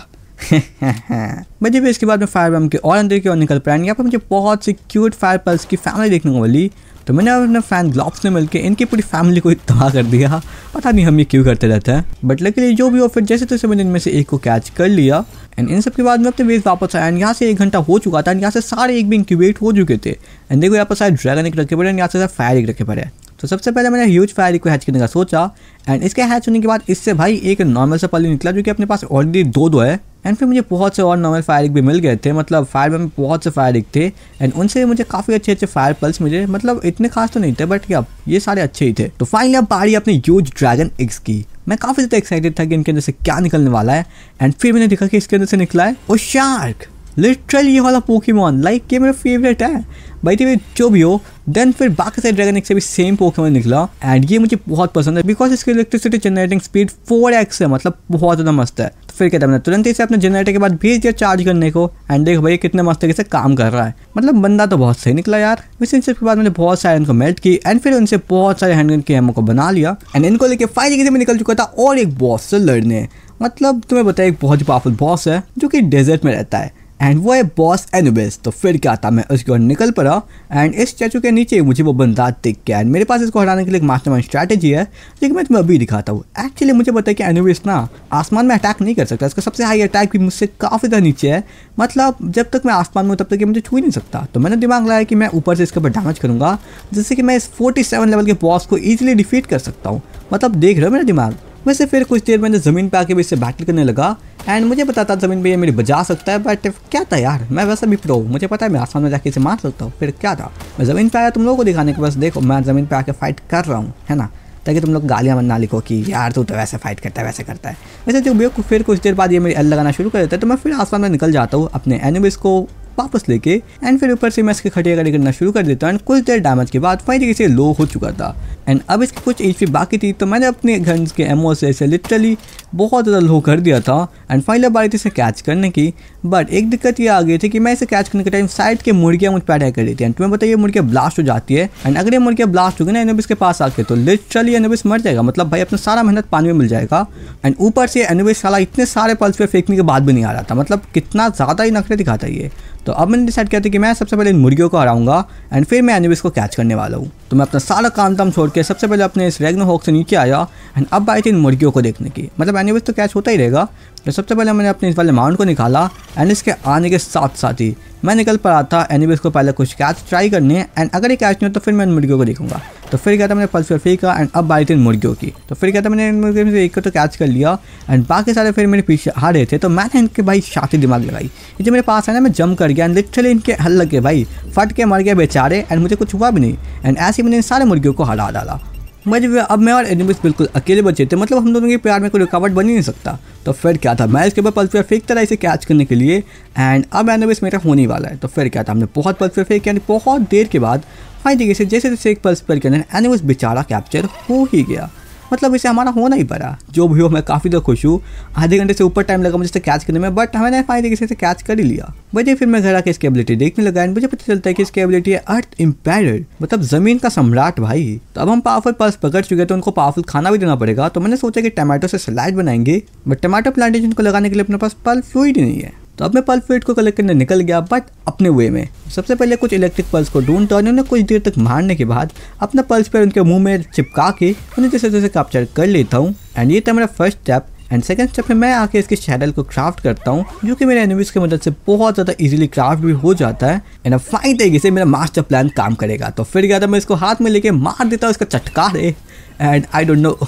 बट जब इसके बाद में फायर बम के और अंदर की ओर निकल पाया यहाँ पर मुझे बहुत सी क्यूट फायर पल्स की फैमिली देखने को मिली तो मैंने अपने फैन ग्लॉब्स ने मिलकर इनकी पूरी फैमिली को तबाह कर दिया पता नहीं हम ये क्यों करते रहते हैं बट लकीली जो भी हो फिर जैसे तैसे तो मैंने इनमें से एक को कैच कर लिया एंड इन सब के बाद मैं अपने वेज वापस आया एंड यहाँ से एक घंटा हो चुका था एंड यहाँ से सारे एक भी इंक्यूबेट हो चुके थे एंड देखो यहाँ पर शायद ड्रैगन एक रखे पड़े एंड यहाँ से फायर एक रखे पड़े तो सबसे पहले मैंने ह्यूज फायर को हैच करने का सोचा एंड इसके हैच होने के बाद इससे भाई एक नॉर्मल सा पल्ली निकला जो कि अपने पास ऑलरेडी दो दो है एंड फिर मुझे बहुत से और नॉर्मल फायर भी मिल गए थे मतलब फायर में बहुत से फायर थे एंड उनसे मुझे काफ़ी अच्छे अच्छे फायर पल्स मुझे मतलब इतने खास तो नहीं थे बट क्या ये सारे अच्छे ही थे तो फाइनली अब पारी अपने यूज ड्रैगन एक्स की मैं काफ़ी ज़्यादा एक्साइटेड था कि इनके अंदर से क्या निकलने वाला है एंड फिर मैंने देखा कि इसके अंदर से निकला है वो शार्क लिटरली ये वाला पोकेमॉन लाइक ये मेरा फेवरेट है भाई तभी जो भी हो देन फिर बाकी सारे ड्रैगन से भी सेम पोकेमॉन निकला एंड ये मुझे बहुत पसंद है बिकॉज इसकी electricity generating speed four x है मतलब बहुत ज़्यादा मस्त है तो फिर कहते हैं तुरंत इसे अपने जनरेटर के बाद भेज दिया चार्ज करने को एंड देखो भाई कितने मस्त तरीके से काम कर रहा है मतलब बंदा तो बहुत सही निकला यार इस बाद मैंने बहुत सारे इनको मेल्ट की एंड फिर उनसे बहुत सारे हैंडगन के हेमो को बना लिया एंड इनको लेके फाइनली से मैं निकल चुका था और एक बॉस से लड़ने मतलब तुम्हें बताया एक बहुत ही पावरफुल बॉस है जो कि डेजर्ट में रहता है एंड वो है बॉस एनुबेस तो फिर क्या था मैं उसकी ओर निकल पड़ा एंड इस स्टैचू के नीचे मुझे वो बंदा दिख गया एंड मेरे पास इसको हटाने के लिए एक मास्टर माइंड स्ट्रैटेजी है लेकिन मैं तुम्हें अभी दिखाता हूँ एक्चुअली मुझे पता है कि एनुबेस ना आसमान में अटैक नहीं कर सकता इसका सबसे हाई अटैक भी मुझसे काफ़ी ज़्यादा नीचे है मतलब जब तक मैं आसमान में हूँ तब तक ये मुझे छू ही नहीं सकता तो मैंने दिमाग लगाया कि मैं ऊपर से इसके ऊपर डैमेज करूँगा जिससे कि मैं इस फोर्टी लेवल के बॉस को ईजिली डिफीट कर सकता हूँ मतलब देख रहे हो मेरा दिमाग वैसे फिर कुछ देर मैंने ज़मीन पे आके भी इससे बैटल करने लगा एंड मुझे पता था ज़मीन पे ये मेरी बजा सकता है बट क्या था यार मैं वैसे भी प्रो मुझे पता है मैं आसमान में जाके इसे मार सकता हूँ फिर क्या था मैं ज़मीन पर आया तुम लोगों को दिखाने के बस देखो मैं ज़मीन पर आके फाइट कर रहा हूँ है ना ताकि तुम लोग गालियाँ ना लिखो कि यार तू तो वैसे फाइट करता है वैसे करता है वैसे जो भी फिर कुछ देर बाद ये मेरी एल लगाना शुरू कर देता है तो मैं फिर आसमान में निकल जाता हूँ अपने एनिमिस को वापस लेके एंड फिर ऊपर से मैं इसकी खटियागड़ी करना शुरू कर देता हूँ एंड कुछ देर डैमेज के बाद फाइनली इसे लो हो चुका था एंड अब इसकी कुछ एच बाकी थी तो मैंने अपने घंस के एमओ से इसे लिटरली बहुत ज़्यादा लो कर दिया था एंड फाइनल बारी थी इसे कैच करने की बट एक दिक्कत ये आ गई थी कि मैं इसे कैच करने के टाइम साइड के मुर्गियाँ मुझ पर अटैक कर देती हैं तुम्हें बताइए मुर्गियाँ ब्लास्ट हो जाती है एंड अगर ये मुर्गियाँ ब्लास्ट हो ना एनोबिस के पास आके तो लिटरली एनोबिस मर जाएगा मतलब भाई अपना सारा मेहनत पानी में मिल जाएगा एंड ऊपर से एनोबिस साला इतने सारे पल्स पे फेंकने के बाद भी नहीं आ रहा था मतलब कितना ज़्यादा ही नखरे दिखाता ये तो अब मैंने डिसाइड किया था कि मैं सबसे पहले इन मुर्गियों को हराऊंगा एंड फिर मैं एनिबिस को कैच करने वाला हूँ तो मैं अपना सारा काम तम छोड़ के सबसे पहले अपने इस रेगनो हॉक से नीचे आया एंड अब आई थी इन मुर्गियों को देखने की मतलब एनिविस तो कैच होता ही रहेगा तो सबसे पहले मैंने अपने इस वाले माउंट को निकाला एंड इसके आने के साथ साथ ही मैं निकल पड़ा था एनिवेज को पहले कुछ कैच ट्राई करने एंड अगर ये कैच नहीं हो तो फिर मैं इन मुर्गियों को देखूंगा तो फिर कहता था मैंने पल्स फिर का एंड अब बारी थी मुर्गियों की तो फिर कहता था मैंने मुर्गियों से एक को तो कैच कर लिया एंड बाकी सारे फिर मेरे पीछे आ रहे थे तो मैंने इनके भाई शाती दिमाग लगाई ये जो मेरे पास आया ना मैं जम कर गया एंड लिटरली इनके हल लग गए भाई फट के मर गए बेचारे एंड मुझे कुछ हुआ भी नहीं एंड ऐसे मैंने इन सारे मुर्गियों को हरा डाला मजे अब मैं और एनिमिस बिल्कुल अकेले बचे थे मतलब हम दोनों के प्यार में कोई रुकावट बन ही नहीं सकता तो फिर क्या था मैं इसके ऊपर पल्स पे फेंकता रहा इसे कैच करने के लिए एंड अब एनिमिस मेरा होने वाला है तो फिर क्या था हमने बहुत पल्स पे फेंक यानी बहुत देर के बाद हाँ देखिए जैसे जैसे एक पल्स पर के अंदर एनिमिस बेचारा कैप्चर हो ही गया मतलब इसे हमारा हो नहीं पड़ा जो भी हो मैं काफ़ी तो खुश हूँ आधे घंटे से ऊपर टाइम लगा मुझे इसे कैच करने में बट हमें फाइन तरीके से कैच कर ही लिया वजह फिर मैं घर आके इसकी एबिलिटी देखने लगा एंड मुझे पता चलता है कि इसकी एबिलिटी है अर्थ इम्पेयर मतलब जमीन का सम्राट भाई तो अब हम पावरफुल पर्स पकड़ चुके तो उनको पावरफुल खाना भी देना पड़ेगा तो मैंने सोचा कि टमाटो से सलाद बनाएंगे बट टमाटो प्लांटेशन को लगाने के लिए अपने पास पल फ्लूड ही नहीं है तो अब मैं पल्प वेट को कलेक्ट करने निकल गया बट अपने वे में सबसे पहले कुछ इलेक्ट्रिक पल्स को ढूंढता और उन्हें कुछ देर तक मारने के बाद अपना पल्स पर उनके मुंह में चिपका के उन्हें जैसे जैसे कैप्चर कर लेता हूँ एंड ये था मेरा first step and second step में मैं आके इसके शैडल को क्राफ्ट करता हूँ जो कि मेरे एनिमीज की मदद से बहुत ज़्यादा इजीली क्राफ्ट भी हो जाता है एंड फाइन तरीके से मेरा मास्टर प्लान काम करेगा तो फिर गया था मैं इसको हाथ में लेके मार देता हूँ इसका चटका है and I don't know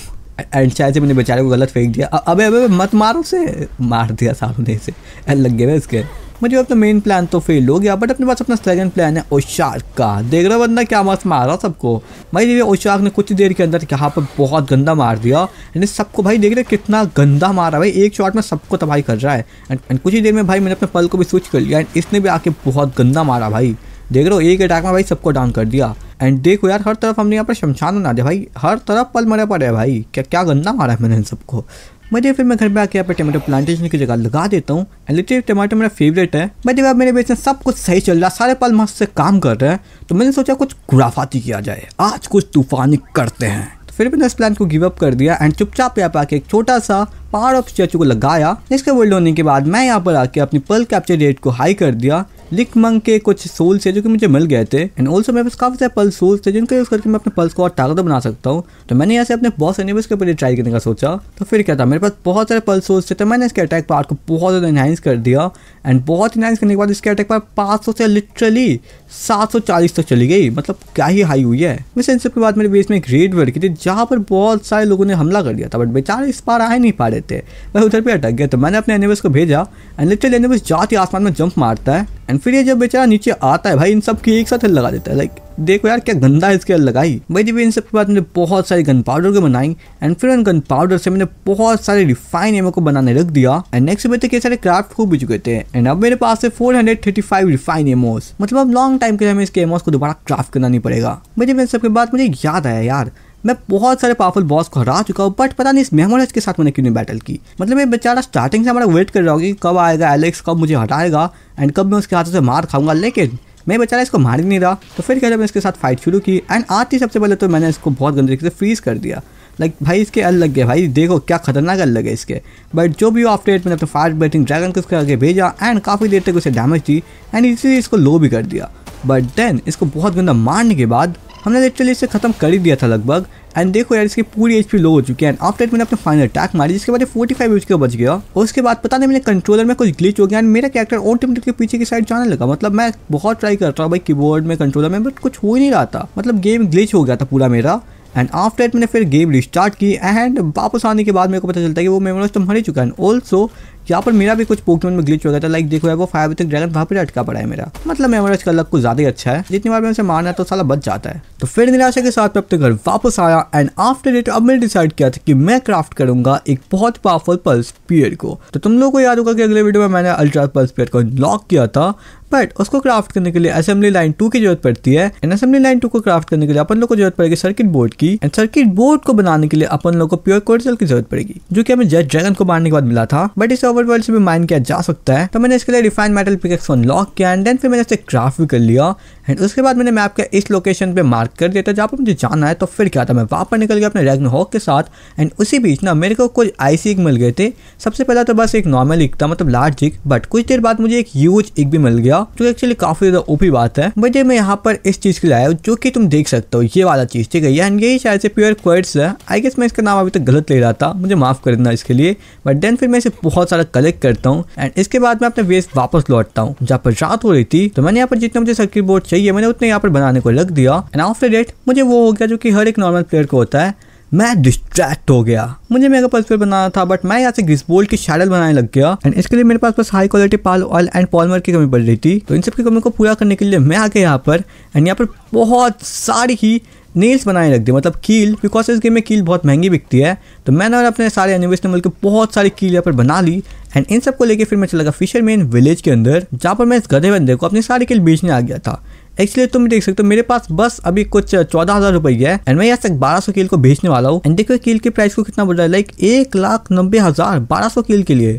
and शायद से मैंने बेचारे को गलत फेंक दिया अबे अबे मत मारो से मार दिया सामने से लग गया इसके मुझे अपना मेन प्लान तो फेल हो गया बट अपने पास अपना सेकंड प्लान है ओशार्क का देख रहा बंदा क्या मस्त मार रहा सबको भाई देखिए ओशार्क ने कुछ देर के अंदर यहाँ पर बहुत गंदा मार दिया एंड सबको भाई देख रहे कितना गंदा मारा भाई एक शॉट में सबको तबाही कर रहा है एंड कुछ ही देर में भाई मैंने अपने पल को भी स्विच कर लिया एंड इसने भी आके बहुत गंदा मारा भाई देख रहे हो एक अटैक में भाई सबको डाउन कर दिया एंड देखो यार हर तरफ हमने यहाँ पर शमशान बना दिया भाई हर तरफ पल मरे पड़े भाई क्या क्या गंदा मारा है मैंने इन सबको मैं फिर मैं घर में आके यहाँ पर टमाटो प्लांटेशन की जगह लगा देता हूँ एंड लिटरली मेरा फेवरेट है मैं अब मेरे बेच में सब कुछ सही चल रहा है सारे पल मस्त से काम कर रहे हैं तो मैंने सोचा कुछ गुराफाती किया जाए आज कुछ तूफानी करते हैं तो फिर मैंने इस प्लान को गिव अप कर दिया एंड चुपचाप यहाँ पर आके एक छोटा सा पावर ऑफ स्टैचू को लगाया जिसके वर्ल्ड होने के बाद मैं यहाँ पर आके अपनी पल कैप्चर रेट को हाई कर दिया लिक मंग के कुछ सोल्स है जो कि मुझे मिल गए थे एंड ऑल्सो मेरे पास काफ़ी सारे पल्स सोल्स थे जिनका यूज़ करके मैं अपने पल्स को और ताकत बना सकता हूँ तो मैंने यहाँ से अपने बॉस एनिमल्स के ऊपर ट्राई करने का सोचा तो फिर क्या था मेरे पास बहुत सारे पल्स सोल्स थे तो मैंने इसके अटैक पार्ट को बहुत ज़्यादा इनहेंस कर दिया एंड बहुत इनहेंस करने के बाद इसके अटैक पार्ट पाँच से लिटरली सात सौ चालीस तक चली गई मतलब क्या ही हाई हुई है वैसे इन सब के बाद मेरे बेस में एक रेड वर्ड की थी जहाँ पर बहुत सारे लोगों ने हमला कर दिया था बट बेचारे इस पार आ नहीं पा रहे थे मैं उधर भी अटक गया तो मैंने अपने एनिमल्स को भेजा एंड लिटरली एनिमल्स जाते आसमान में जंप मारता है एंड फिर ये जब बेचारा नीचे आता है भाई इन सब की एक साथ लगा देता है लाइक देखो यार क्या गंदा इसके लगाई भाई जब इन सब के बाद मैंने बहुत सारे गन पाउडर को बनाई एंड फिर उन गन पाउडर से मैंने बहुत सारे रिफाइन एमो को बनाने रख दिया एंड नेक्स्ट मेरे तो कई सारे क्राफ्ट हो भी चुके थे एंड अब मेरे पास है फाइव रिफाइन एमोस मतलब अब लॉन्ग टाइम के लिए हमें इसके एमोस को दोबारा क्राफ्ट करना नहीं पड़ेगा भाई जब इन सब के बाद मुझे याद आया यार मैं बहुत सारे पावरफुल बॉस को हरा चुका हूँ बट पता नहीं इस मेहमोरेज के साथ मैंने क्यों नहीं बैटल की मतलब मैं बेचारा स्टार्टिंग से हमारा वेट कर रहा होगी कब आएगा एलेक्स कब मुझे हटाएगा एंड कब मैं उसके हाथों से मार खाऊंगा लेकिन मैं बेचारा इसको मार ही नहीं रहा तो फिर क्या मैं इसके साथ फाइट शुरू की एंड आती सबसे पहले तो मैंने इसको बहुत गंदे तरीके से फ्रीज कर दिया लाइक भाई इसके अल लग गए भाई देखो क्या खतरनाक अल लगे इसके बट जो भी आफ्टर एट मैंने अपने फायर बैटिंग ड्रैगन को उसके आगे भेजा एंड काफ़ी देर तक उसे डैमेज दी एंड इसीलिए इसको लो भी कर दिया बट देन इसको बहुत गंदा मारने के बाद हमने लिटरली इसे खत्म कर ही दिया था लगभग एंड देखो यार इसकी पूरी एच लो हो चुकी है एंड आफ्टर मैंने अपने फाइनल अटैक मारी जिसके बाद फोर्टी फाइव एच का बच गया और उसके बाद पता नहीं मेरे कंट्रोलर में कुछ ग्लिच हो गया एंड मेरा कैरेक्टर ऑटोमेटिक के पीछे की साइड जाने लगा मतलब मैं बहुत ट्राई कर रहा भाई कीबोर्ड में कंट्रोलर में बट कुछ हो ही नहीं रहा था मतलब गेम ग्लिच हो गया था पूरा मेरा एंड आफ्टर मैंने फिर गेम रिस्टार्ट की एंड वापस आने के बाद मेरे को पता चलता है कि वो मेमोरीज तो मर ही चुका है एंड ऑल्सो यहाँ पर मेरा भी कुछ पोकेमोन में ग्लिच हो गया था लाइक देखो वो फायर विथ ड्रैगन वहाँ पर अटका पड़ा है मेरा मतलब मेमोरेज का लक कुछ ज्यादा ही अच्छा है जितनी बार मैं उसे मारना तो साला बच जाता है तो फिर निराशा के साथ अपने घर वापस आया एंड आफ्टर इट अब मैंने डिसाइड किया था कि मैं क्राफ्ट करूंगा एक बहुत पावरफुल पल्स पियर को तो तुम लोग को याद होगा कि अगले वीडियो में मैंने अल्ट्रा पल्स पियर को लॉक किया था बट उसको क्राफ्ट करने के लिए असेंबली लाइन टू की जरूरत पड़ती है एंड असेंबली लाइन टू को क्राफ्ट करने के लिए अपन लोग को जरूरत पड़ेगी सर्किट बोर्ड की एंड सर्किट बोर्ड को बनाने के लिए अपन लोग को प्योर कोर्सल की जरूरत पड़ेगी जो कि हमें जेट ड्रैगन को मारने के बाद मिला था बट इसे ओवर वर्ल्ड से भी माइन किया जा सकता है तो मैंने इसके लिए रिफाइन मेटल पिकेक्स को अनलॉक किया एंड देन फिर मैंने इसे क्राफ्ट भी कर लिया एंड उसके बाद मैंने मैप के इस लोकेशन पे मार्क कर दिया था जहाँ पर मुझे जाना है तो फिर क्या था मैं वहाँ पर निकल गया अपने रेगन हॉक के साथ एंड उसी बीच ना मेरे को कुछ आईसी एक e मिल गए थे सबसे पहला तो बस एक नॉर्मल एक e था मतलब लार्ज इक बट कुछ देर बाद मुझे एक यूज इक e भी मिल गया का जो एक्चुअली काफी ज्यादा ओपी बात है बट ये मैं यहाँ पर इस चीज के लाया हूँ जो कि तुम देख सकते हो ये वाला चीज ठीक है एंड यही शायद से प्योर क्वेट्स है आई गेस मैं इसका नाम अभी तक गलत ले रहा था मुझे माफ कर देना इसके लिए बट देन फिर मैं इसे बहुत सारा कलेक्ट करता हूँ एंड इसके बाद मैं अपने वेस्ट वापस लौटता हूँ जहाँ पर रात हो रही थी तो मैंने यहाँ पर जितना मुझे सर्किट बोर्ड चाहिए मैंने उतने यहाँ पर बनाने को लग दिया एंड आफ्टर डेट मुझे वो हो गया जो कि हर एक नॉर्मल प्लेयर को होता है मैं डिस्ट्रैक्ट हो गया मुझे मेगा पल्सर बनाना था बट मैं यहाँ से ग्रिसबोल्ड की शैडल बनाने लग गया एंड इसके लिए मेरे पास बस high quality pal oil and polymer की कमी पड़ रही थी तो इन सब की कमी को पूरा करने के लिए मैं आ गया यहाँ पर एंड यहाँ पर बहुत सारी ही नेल्स बनाने लग दी मतलब कील बिकॉज इस गेम में कील बहुत महंगी बिकती है तो मैंने और अपने सारे एनिमीज मिलकर बहुत सारी कील यहाँ पर बना ली एंड इन सबको लेकर फिर मैं चला गया फिशरमैन विलेज के अंदर जहाँ पर मैं इस गधे बंदे को अपनी सारी कील बेचने आ गया था एक्चुअली तुम देख सकते हो मेरे पास बस अभी कुछ चौदह हजार रुपए है एंड मैं यहाँ तक बारह सौ कील को भेजने वाला हूँ एंड देखो कील के प्राइस को कितना बोल रहा है लाइक एक लाख नब्बे हजार बारह सौ कील के लिए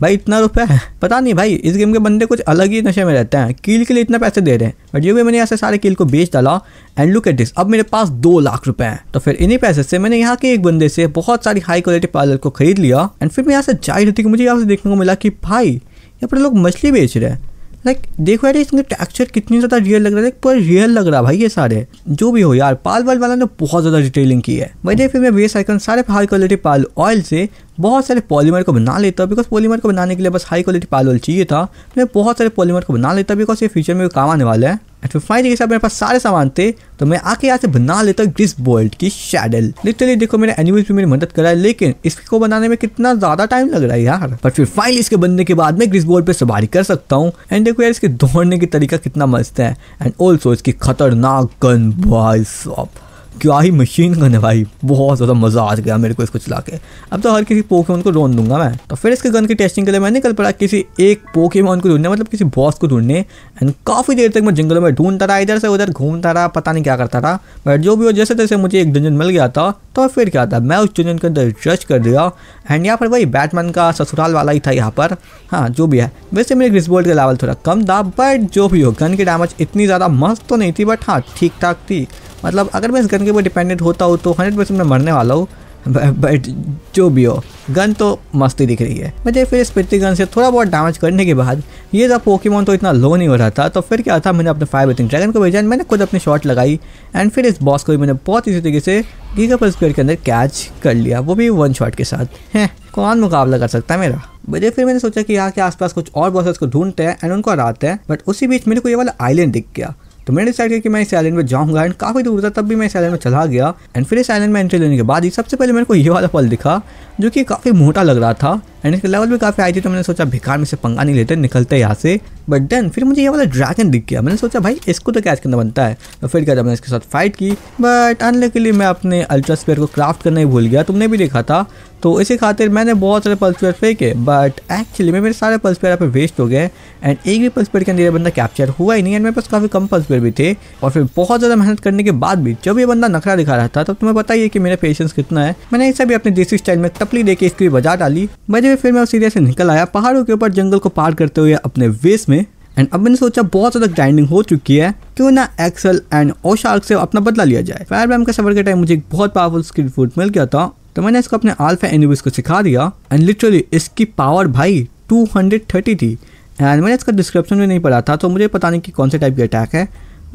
भाई इतना रुपया है पता नहीं भाई इस गेम के बंदे कुछ अलग ही नशे में रहते हैं कील के लिए इतना पैसे दे रहे हैं बट ये भी मैंने यहाँ से सारे कील को बेच डाला एंड लुक एट दिस अब मेरे पास दो लाख रुपए हैं तो फिर इन्हीं पैसे से मैंने यहाँ के एक बंदे से बहुत सारी हाई क्वालिटी पार्लर को खरीद लिया एंड फिर मैं यहाँ से जाहिर होती कि मुझे यहाँ से देखने को मिला कि भाई यहाँ पर लोग मछली बेच रहे हैं लाइक देखो यार इसमें टेक्सचर कितनी ज़्यादा रियल लग रहा है पूरा रियल लग रहा भाई ये सारे जो भी हो यार पाल वाल वाला ने बहुत ज़्यादा डिटेलिंग की है वही फिर मैं वे आइकन सारे हाई क्वालिटी पाल ऑयल से बहुत सारे पॉलीमर को बना लेता बिकॉज पॉलीमर को बनाने के लिए बस हाई क्वालिटी पालोल चाहिए था मैं बहुत सारे पॉलीमर को बना लेता बिकॉज ये फ्यूचर में काम आने वाला है एंड फिर फाइनली के साथ मेरे पास सारे सामान थे तो मैं आके यहाँ से बना लेता ग्रिस बोल्ट की शेडल लिटरली देखो मेरे एनिमल्स भी मेरी मदद कर रहा है लेकिन इसको बनाने में कितना ज्यादा टाइम लग रहा है यार बट फिर फाइनली इसके बनने के बाद मैं ग्रिस बोल्ट पे सवारी कर सकता हूँ एंड देखो यार इसके दौड़ने का तरीका कितना मस्त है एंड ऑल्सो इसकी खतरनाक गन बॉय सॉफ्ट क्या ही मशीन गन है भाई बहुत ज़्यादा मज़ा आ गया मेरे को इसको चला के अब तो हर किसी पोकेमोन को ढूंढ दूंगा मैं तो फिर इसके गन की टेस्टिंग के लिए मैं निकल पड़ा किसी एक पोकेमोन को ढूंढने मतलब किसी बॉस को ढूंढने एंड काफ़ी देर तक मैं जंगलों में ढूंढता रहा इधर से उधर घूमता रहा पता नहीं क्या करता था बट जो भी हो जैसे तैसे मुझे एक डंजन मिल गया था तो फिर क्या था मैं उस डंजन के अंदर जज कर दिया एंड यहाँ पर भाई बैटमैन का ससुराल वाला ही था यहाँ पर हाँ जो भी है वैसे मेरे ग्रिसबोल्ट का लेवल थोड़ा कम था बट जो भी हो गन की डैमेज इतनी ज़्यादा मस्त तो नहीं थी बट हाँ ठीक ठाक थी मतलब अगर मैं इस गन के ऊपर डिपेंडेंट होता हूँ तो हंड्रेड परसेंट मैं मरने वाला हूँ बट जो भी हो गन तो मस्ती दिख रही है मुझे फिर इस पृथ्वी गन से थोड़ा बहुत डैमेज करने के बाद ये जब पोकेमोन तो इतना लो नहीं हो रहा था तो फिर क्या था मैंने अपने फायर बेथिंग ड्रैगन को भेजा मैंने खुद अपनी शॉट लगाई एंड फिर इस बॉस को भी मैंने बहुत इसी तरीके से गीगा पर स्क्वेयर के अंदर कैच कर लिया वो भी वन शॉट के साथ हैं कौन मुकाबला कर सकता है मेरा मुझे फिर मैंने सोचा कि यहाँ के आसपास कुछ और बॉसेस को ढूंढते हैं एंड उनको हराते हैं बट उसी बीच मेरे को ये वाला आइलैंड दिख गया तो मैंने डिसाइड किया कि मैं इस आइलैंड में जाऊंगा एंड काफ़ी दूर था तब भी मैं इस आइलैंड में चला गया एंड फिर इस आइलैंड में एंट्री लेने के बाद ही सबसे पहले मेरे को ये वाला फल दिखा जो कि काफ़ी मोटा लग रहा था एंड इसके लेवल भी काफ़ी आई थी तो मैंने सोचा भिकार में से पंगा नहीं लेते निकलते यहाँ से बट देन फिर मुझे ये वाला ड्रैगन दिख गया मैंने सोचा भाई इसको तो कैच करना बनता है तो फिर क्या था मैंने इसके साथ फाइट की बट आने के मैं अपने अल्ट्रा स्पेयर को क्राफ्ट करना ही भूल गया तुमने भी देखा था तो इसी खातिर मैंने बहुत सारे पल्स पेयर फेंके बट एक्चुअली में मेरे सारे पल्स पेयर यहाँ पे वेस्ट हो गए एंड एक भी पल्स पेयर के अंदर बंदा कैप्चर हुआ ही नहीं एंड मेरे पास काफ़ी कम पल्स पेयर भी थे और फिर बहुत ज़्यादा मेहनत करने के बाद भी जब ये बंदा नखरा दिखा रहा था तब तो तुम्हें पता ही है कि मेरा पेशेंस कितना है मैंने इसे भी अपने देसी स्टाइल में तपली दे के इसकी बजा डाली मैं जब धीरे फिर मैं उस एरिया से निकल आया पहाड़ों के ऊपर जंगल को पार करते हुए अपने वेस में एंड अब मैंने सोचा बहुत ज़्यादा ग्राइंडिंग हो चुकी है क्यों ना एक्सल एंड ओशार्क से अपना बदला लिया जाए फायर बैम का सफर के टाइम मुझे एक बहुत पावरफुल स्किल फूड मिल गया था तो मैंने इसको अपने आल्फा एनिबिस को सिखा दिया एंड लिटरली इसकी पावर भाई 230 थी एंड मैंने इसका डिस्क्रिप्शन में नहीं पढ़ा था तो मुझे पता नहीं कि कौन से टाइप की अटैक है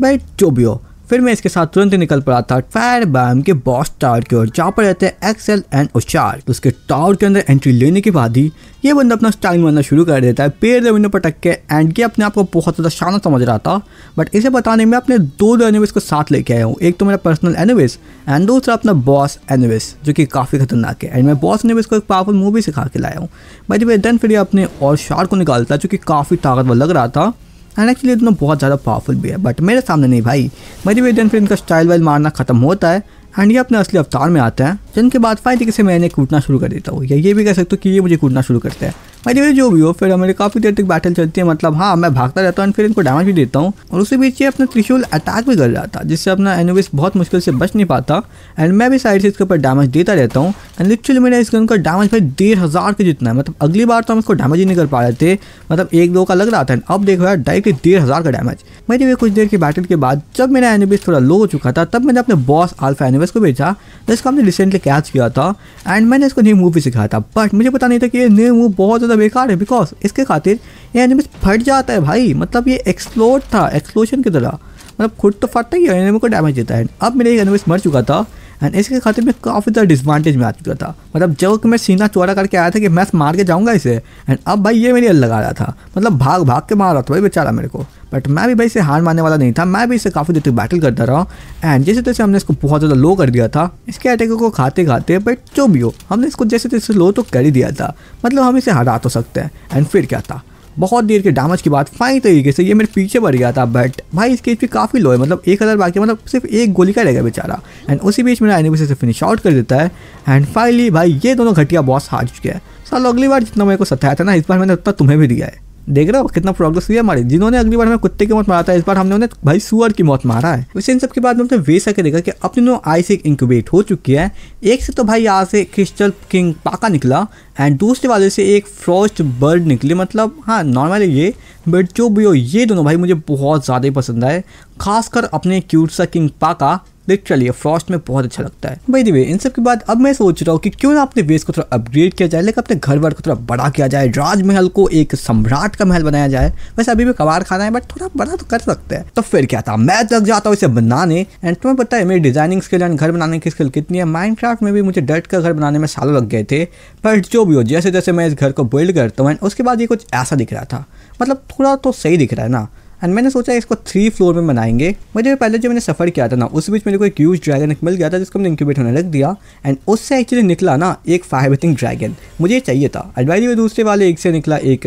बट जो भी हो फिर मैं इसके साथ तुरंत ही निकल पड़ा था फायर बैम के बॉस टावर की ओर जहाँ पर रहते हैं एक्सेल एंड उचार उसके टावर के अंदर एंट्री लेने के बाद ही ये बंदा अपना स्टाइल मारना शुरू कर देता है पेड़ पर टक के एंड ये अपने आप को बहुत ज़्यादा शाना समझ रहा था बट इसे बताने में अपने दो दो एनिवेस को साथ लेके आया हूँ एक तो मेरा पर्सनल एनिवेस एंड दूसरा अपना बॉस एनिवेस जो कि काफ़ी खतरनाक है एंड मैं बॉस एनिवेस को एक पावरफुल मूवी सिखा के लाया हूँ बट जब देन फिर ये अपने और शार को निकालता है जो कि काफ़ी ताकतवर लग रहा था एंड एक्चुअली दोनों बहुत ज़्यादा पावरफुल भी है बट मेरे सामने नहीं भाई मेरी वेदन फिर इनका स्टाइल वाइल मारना खत्म होता है एंड ये अपने असली अवतार में आते हैं जिनके बाद फायदे से मैं इन्हें कूटना शुरू कर देता हूँ या ये भी कह सकते हो कि ये मुझे कूटना शुरू करते हैं एनीवे जो भी हो फिर हमारी काफ़ी देर तक बैटल चलती है मतलब हाँ मैं भागता रहता हूँ फिर इनको डैमेज भी देता हूँ और उसी बीच ये अपना त्रिशूल अटैक भी कर रहा था जिससे अपना एनोविस बहुत मुश्किल से बच नहीं पाता एंड मैं भी साइड से इसके ऊपर डैमेज देता रहता हूँ एंड लिटरली मेरा इस गन का डैमेज भाई डेढ़ हज़ार के जितना है मतलब अगली बार तो हम इसको डैमेज ही नहीं कर पा रहे थे मतलब एक दो का लग रहा था अब देखो यार डायरेक्ट डेढ़ हज़ार का डैमेज मेरी वे कुछ देर के बैटल के बाद जब मेरा एनोविस थोड़ा लो हो चुका था तब मैंने अपने बॉस आल्फा एनोविस को भेजा जिसको हमने रिसेंटली कैच किया था एंड मैंने इसको न्यू मूव भी सिखाया था बट मुझे पता नहीं था कि ये न्यू मूव बहुत ज़्यादा मतलब बेकार है बिकॉज इसके खातिर ये एनिमस फट जाता है भाई मतलब ये एक्सप्लोड था एक्सप्लोशन की तरह मतलब खुद तो फटता ही एनिमी को डैमेज देता है अब मेरे एक एनिमस मर चुका था एंड इसके खातिर मैं काफ़ी ज़्यादा डिसवान्टेज में आ चुका था मतलब जब कि मैं सीना चौड़ा करके आया था कि मैं मार के जाऊँगा इसे एंड अब भाई ये मेरी लगा रहा था मतलब भाग भाग के मार रहा था भाई बेचारा मेरे को बट मैं भी भाई इसे हार मानने वाला नहीं था मैं भी इसे काफ़ी देर तक बैटल करता रहा एंड जैसे तैसे हमने इसको बहुत ज़्यादा लो कर दिया था इसके अटैक को खाते खाते बट जो भी हो हमने इसको जैसे तैसे लो तो कर ही दिया था मतलब हम इसे हरा तो सकते हैं एंड फिर क्या था बहुत देर के डैमेज के बाद फाइन तरीके से ये मेरे पीछे बढ़ गया था बट भाई इसकी एच काफ़ी लो है मतलब एक हज़ार बाकी मतलब सिर्फ एक गोली का रह गया बेचारा एंड उसी बीच मेरा एनिमी से फिनिश आउट कर देता है एंड फाइनली भाई ये दोनों घटिया बॉस हार चुके हैं सालों अगली बार जितना मेरे को सताया था ना इस बार मैंने उतना तुम्हें भी दिया है देख रहे हो कितना प्रोग्रेस हुई हमारी जिन्होंने अगली बार हमें कुत्ते की मौत मारा था इस बार हमने उन्हें भाई सुअर की मौत मारा है वैसे इन सब के बाद हमने वे सके देखा कि दोनों आई से इंक्यूबेट हो चुकी है एक से तो भाई यहाँ से क्रिस्टल किंग पाका निकला एंड दूसरे वाले से एक फ्रॉस्ट बर्ड निकली मतलब हाँ नॉर्मल है ये बट जो भी हो ये दोनों भाई मुझे बहुत ज़्यादा ही पसंद आए खासकर अपने क्यूट सा किंग पाका लिटरली फ्रॉस्ट में बहुत अच्छा लगता है भाई दिवे इन सब के बाद अब मैं सोच रहा हूँ कि क्यों ना अपने बेस को थोड़ा अपग्रेड किया जाए लेकिन अपने घर वर्ग को थोड़ा बड़ा किया जाए राजमहल को एक सम्राट का महल बनाया जाए वैसे अभी भी कबाड़ खाना है बट थोड़ा बड़ा तो कर सकते हैं तो फिर क्या था मैं लग जाता हूँ इसे बनाने एंड तुम्हें पता है मेरी डिजाइनिंग स्किल एंड घर बनाने की स्किल कितनी है माइंड में भी मुझे डर्ट का घर बनाने में सालों लग गए थे बट जो भी हो जैसे जैसे मैं इस घर को बिल्ड करता हूँ एंड उसके बाद ये कुछ ऐसा दिख रहा था मतलब थोड़ा तो सही दिख रहा है ना एंड मैंने सोचा इसको थ्री फ्लोर में बनाएंगे मुझे पहले जो मैंने सफ़र किया था ना उस बीच मेरे को एक यूज ड्रैगन मिल गया था जिसको मैंने इंक्यूबेट होने रख दिया एंड उससे एक्चुअली निकला ना एक फायर ब्रीथिंग ड्रैगन मुझे चाहिए था एडवाइज दूसरे वाले एक से निकला एक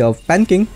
किंग uh,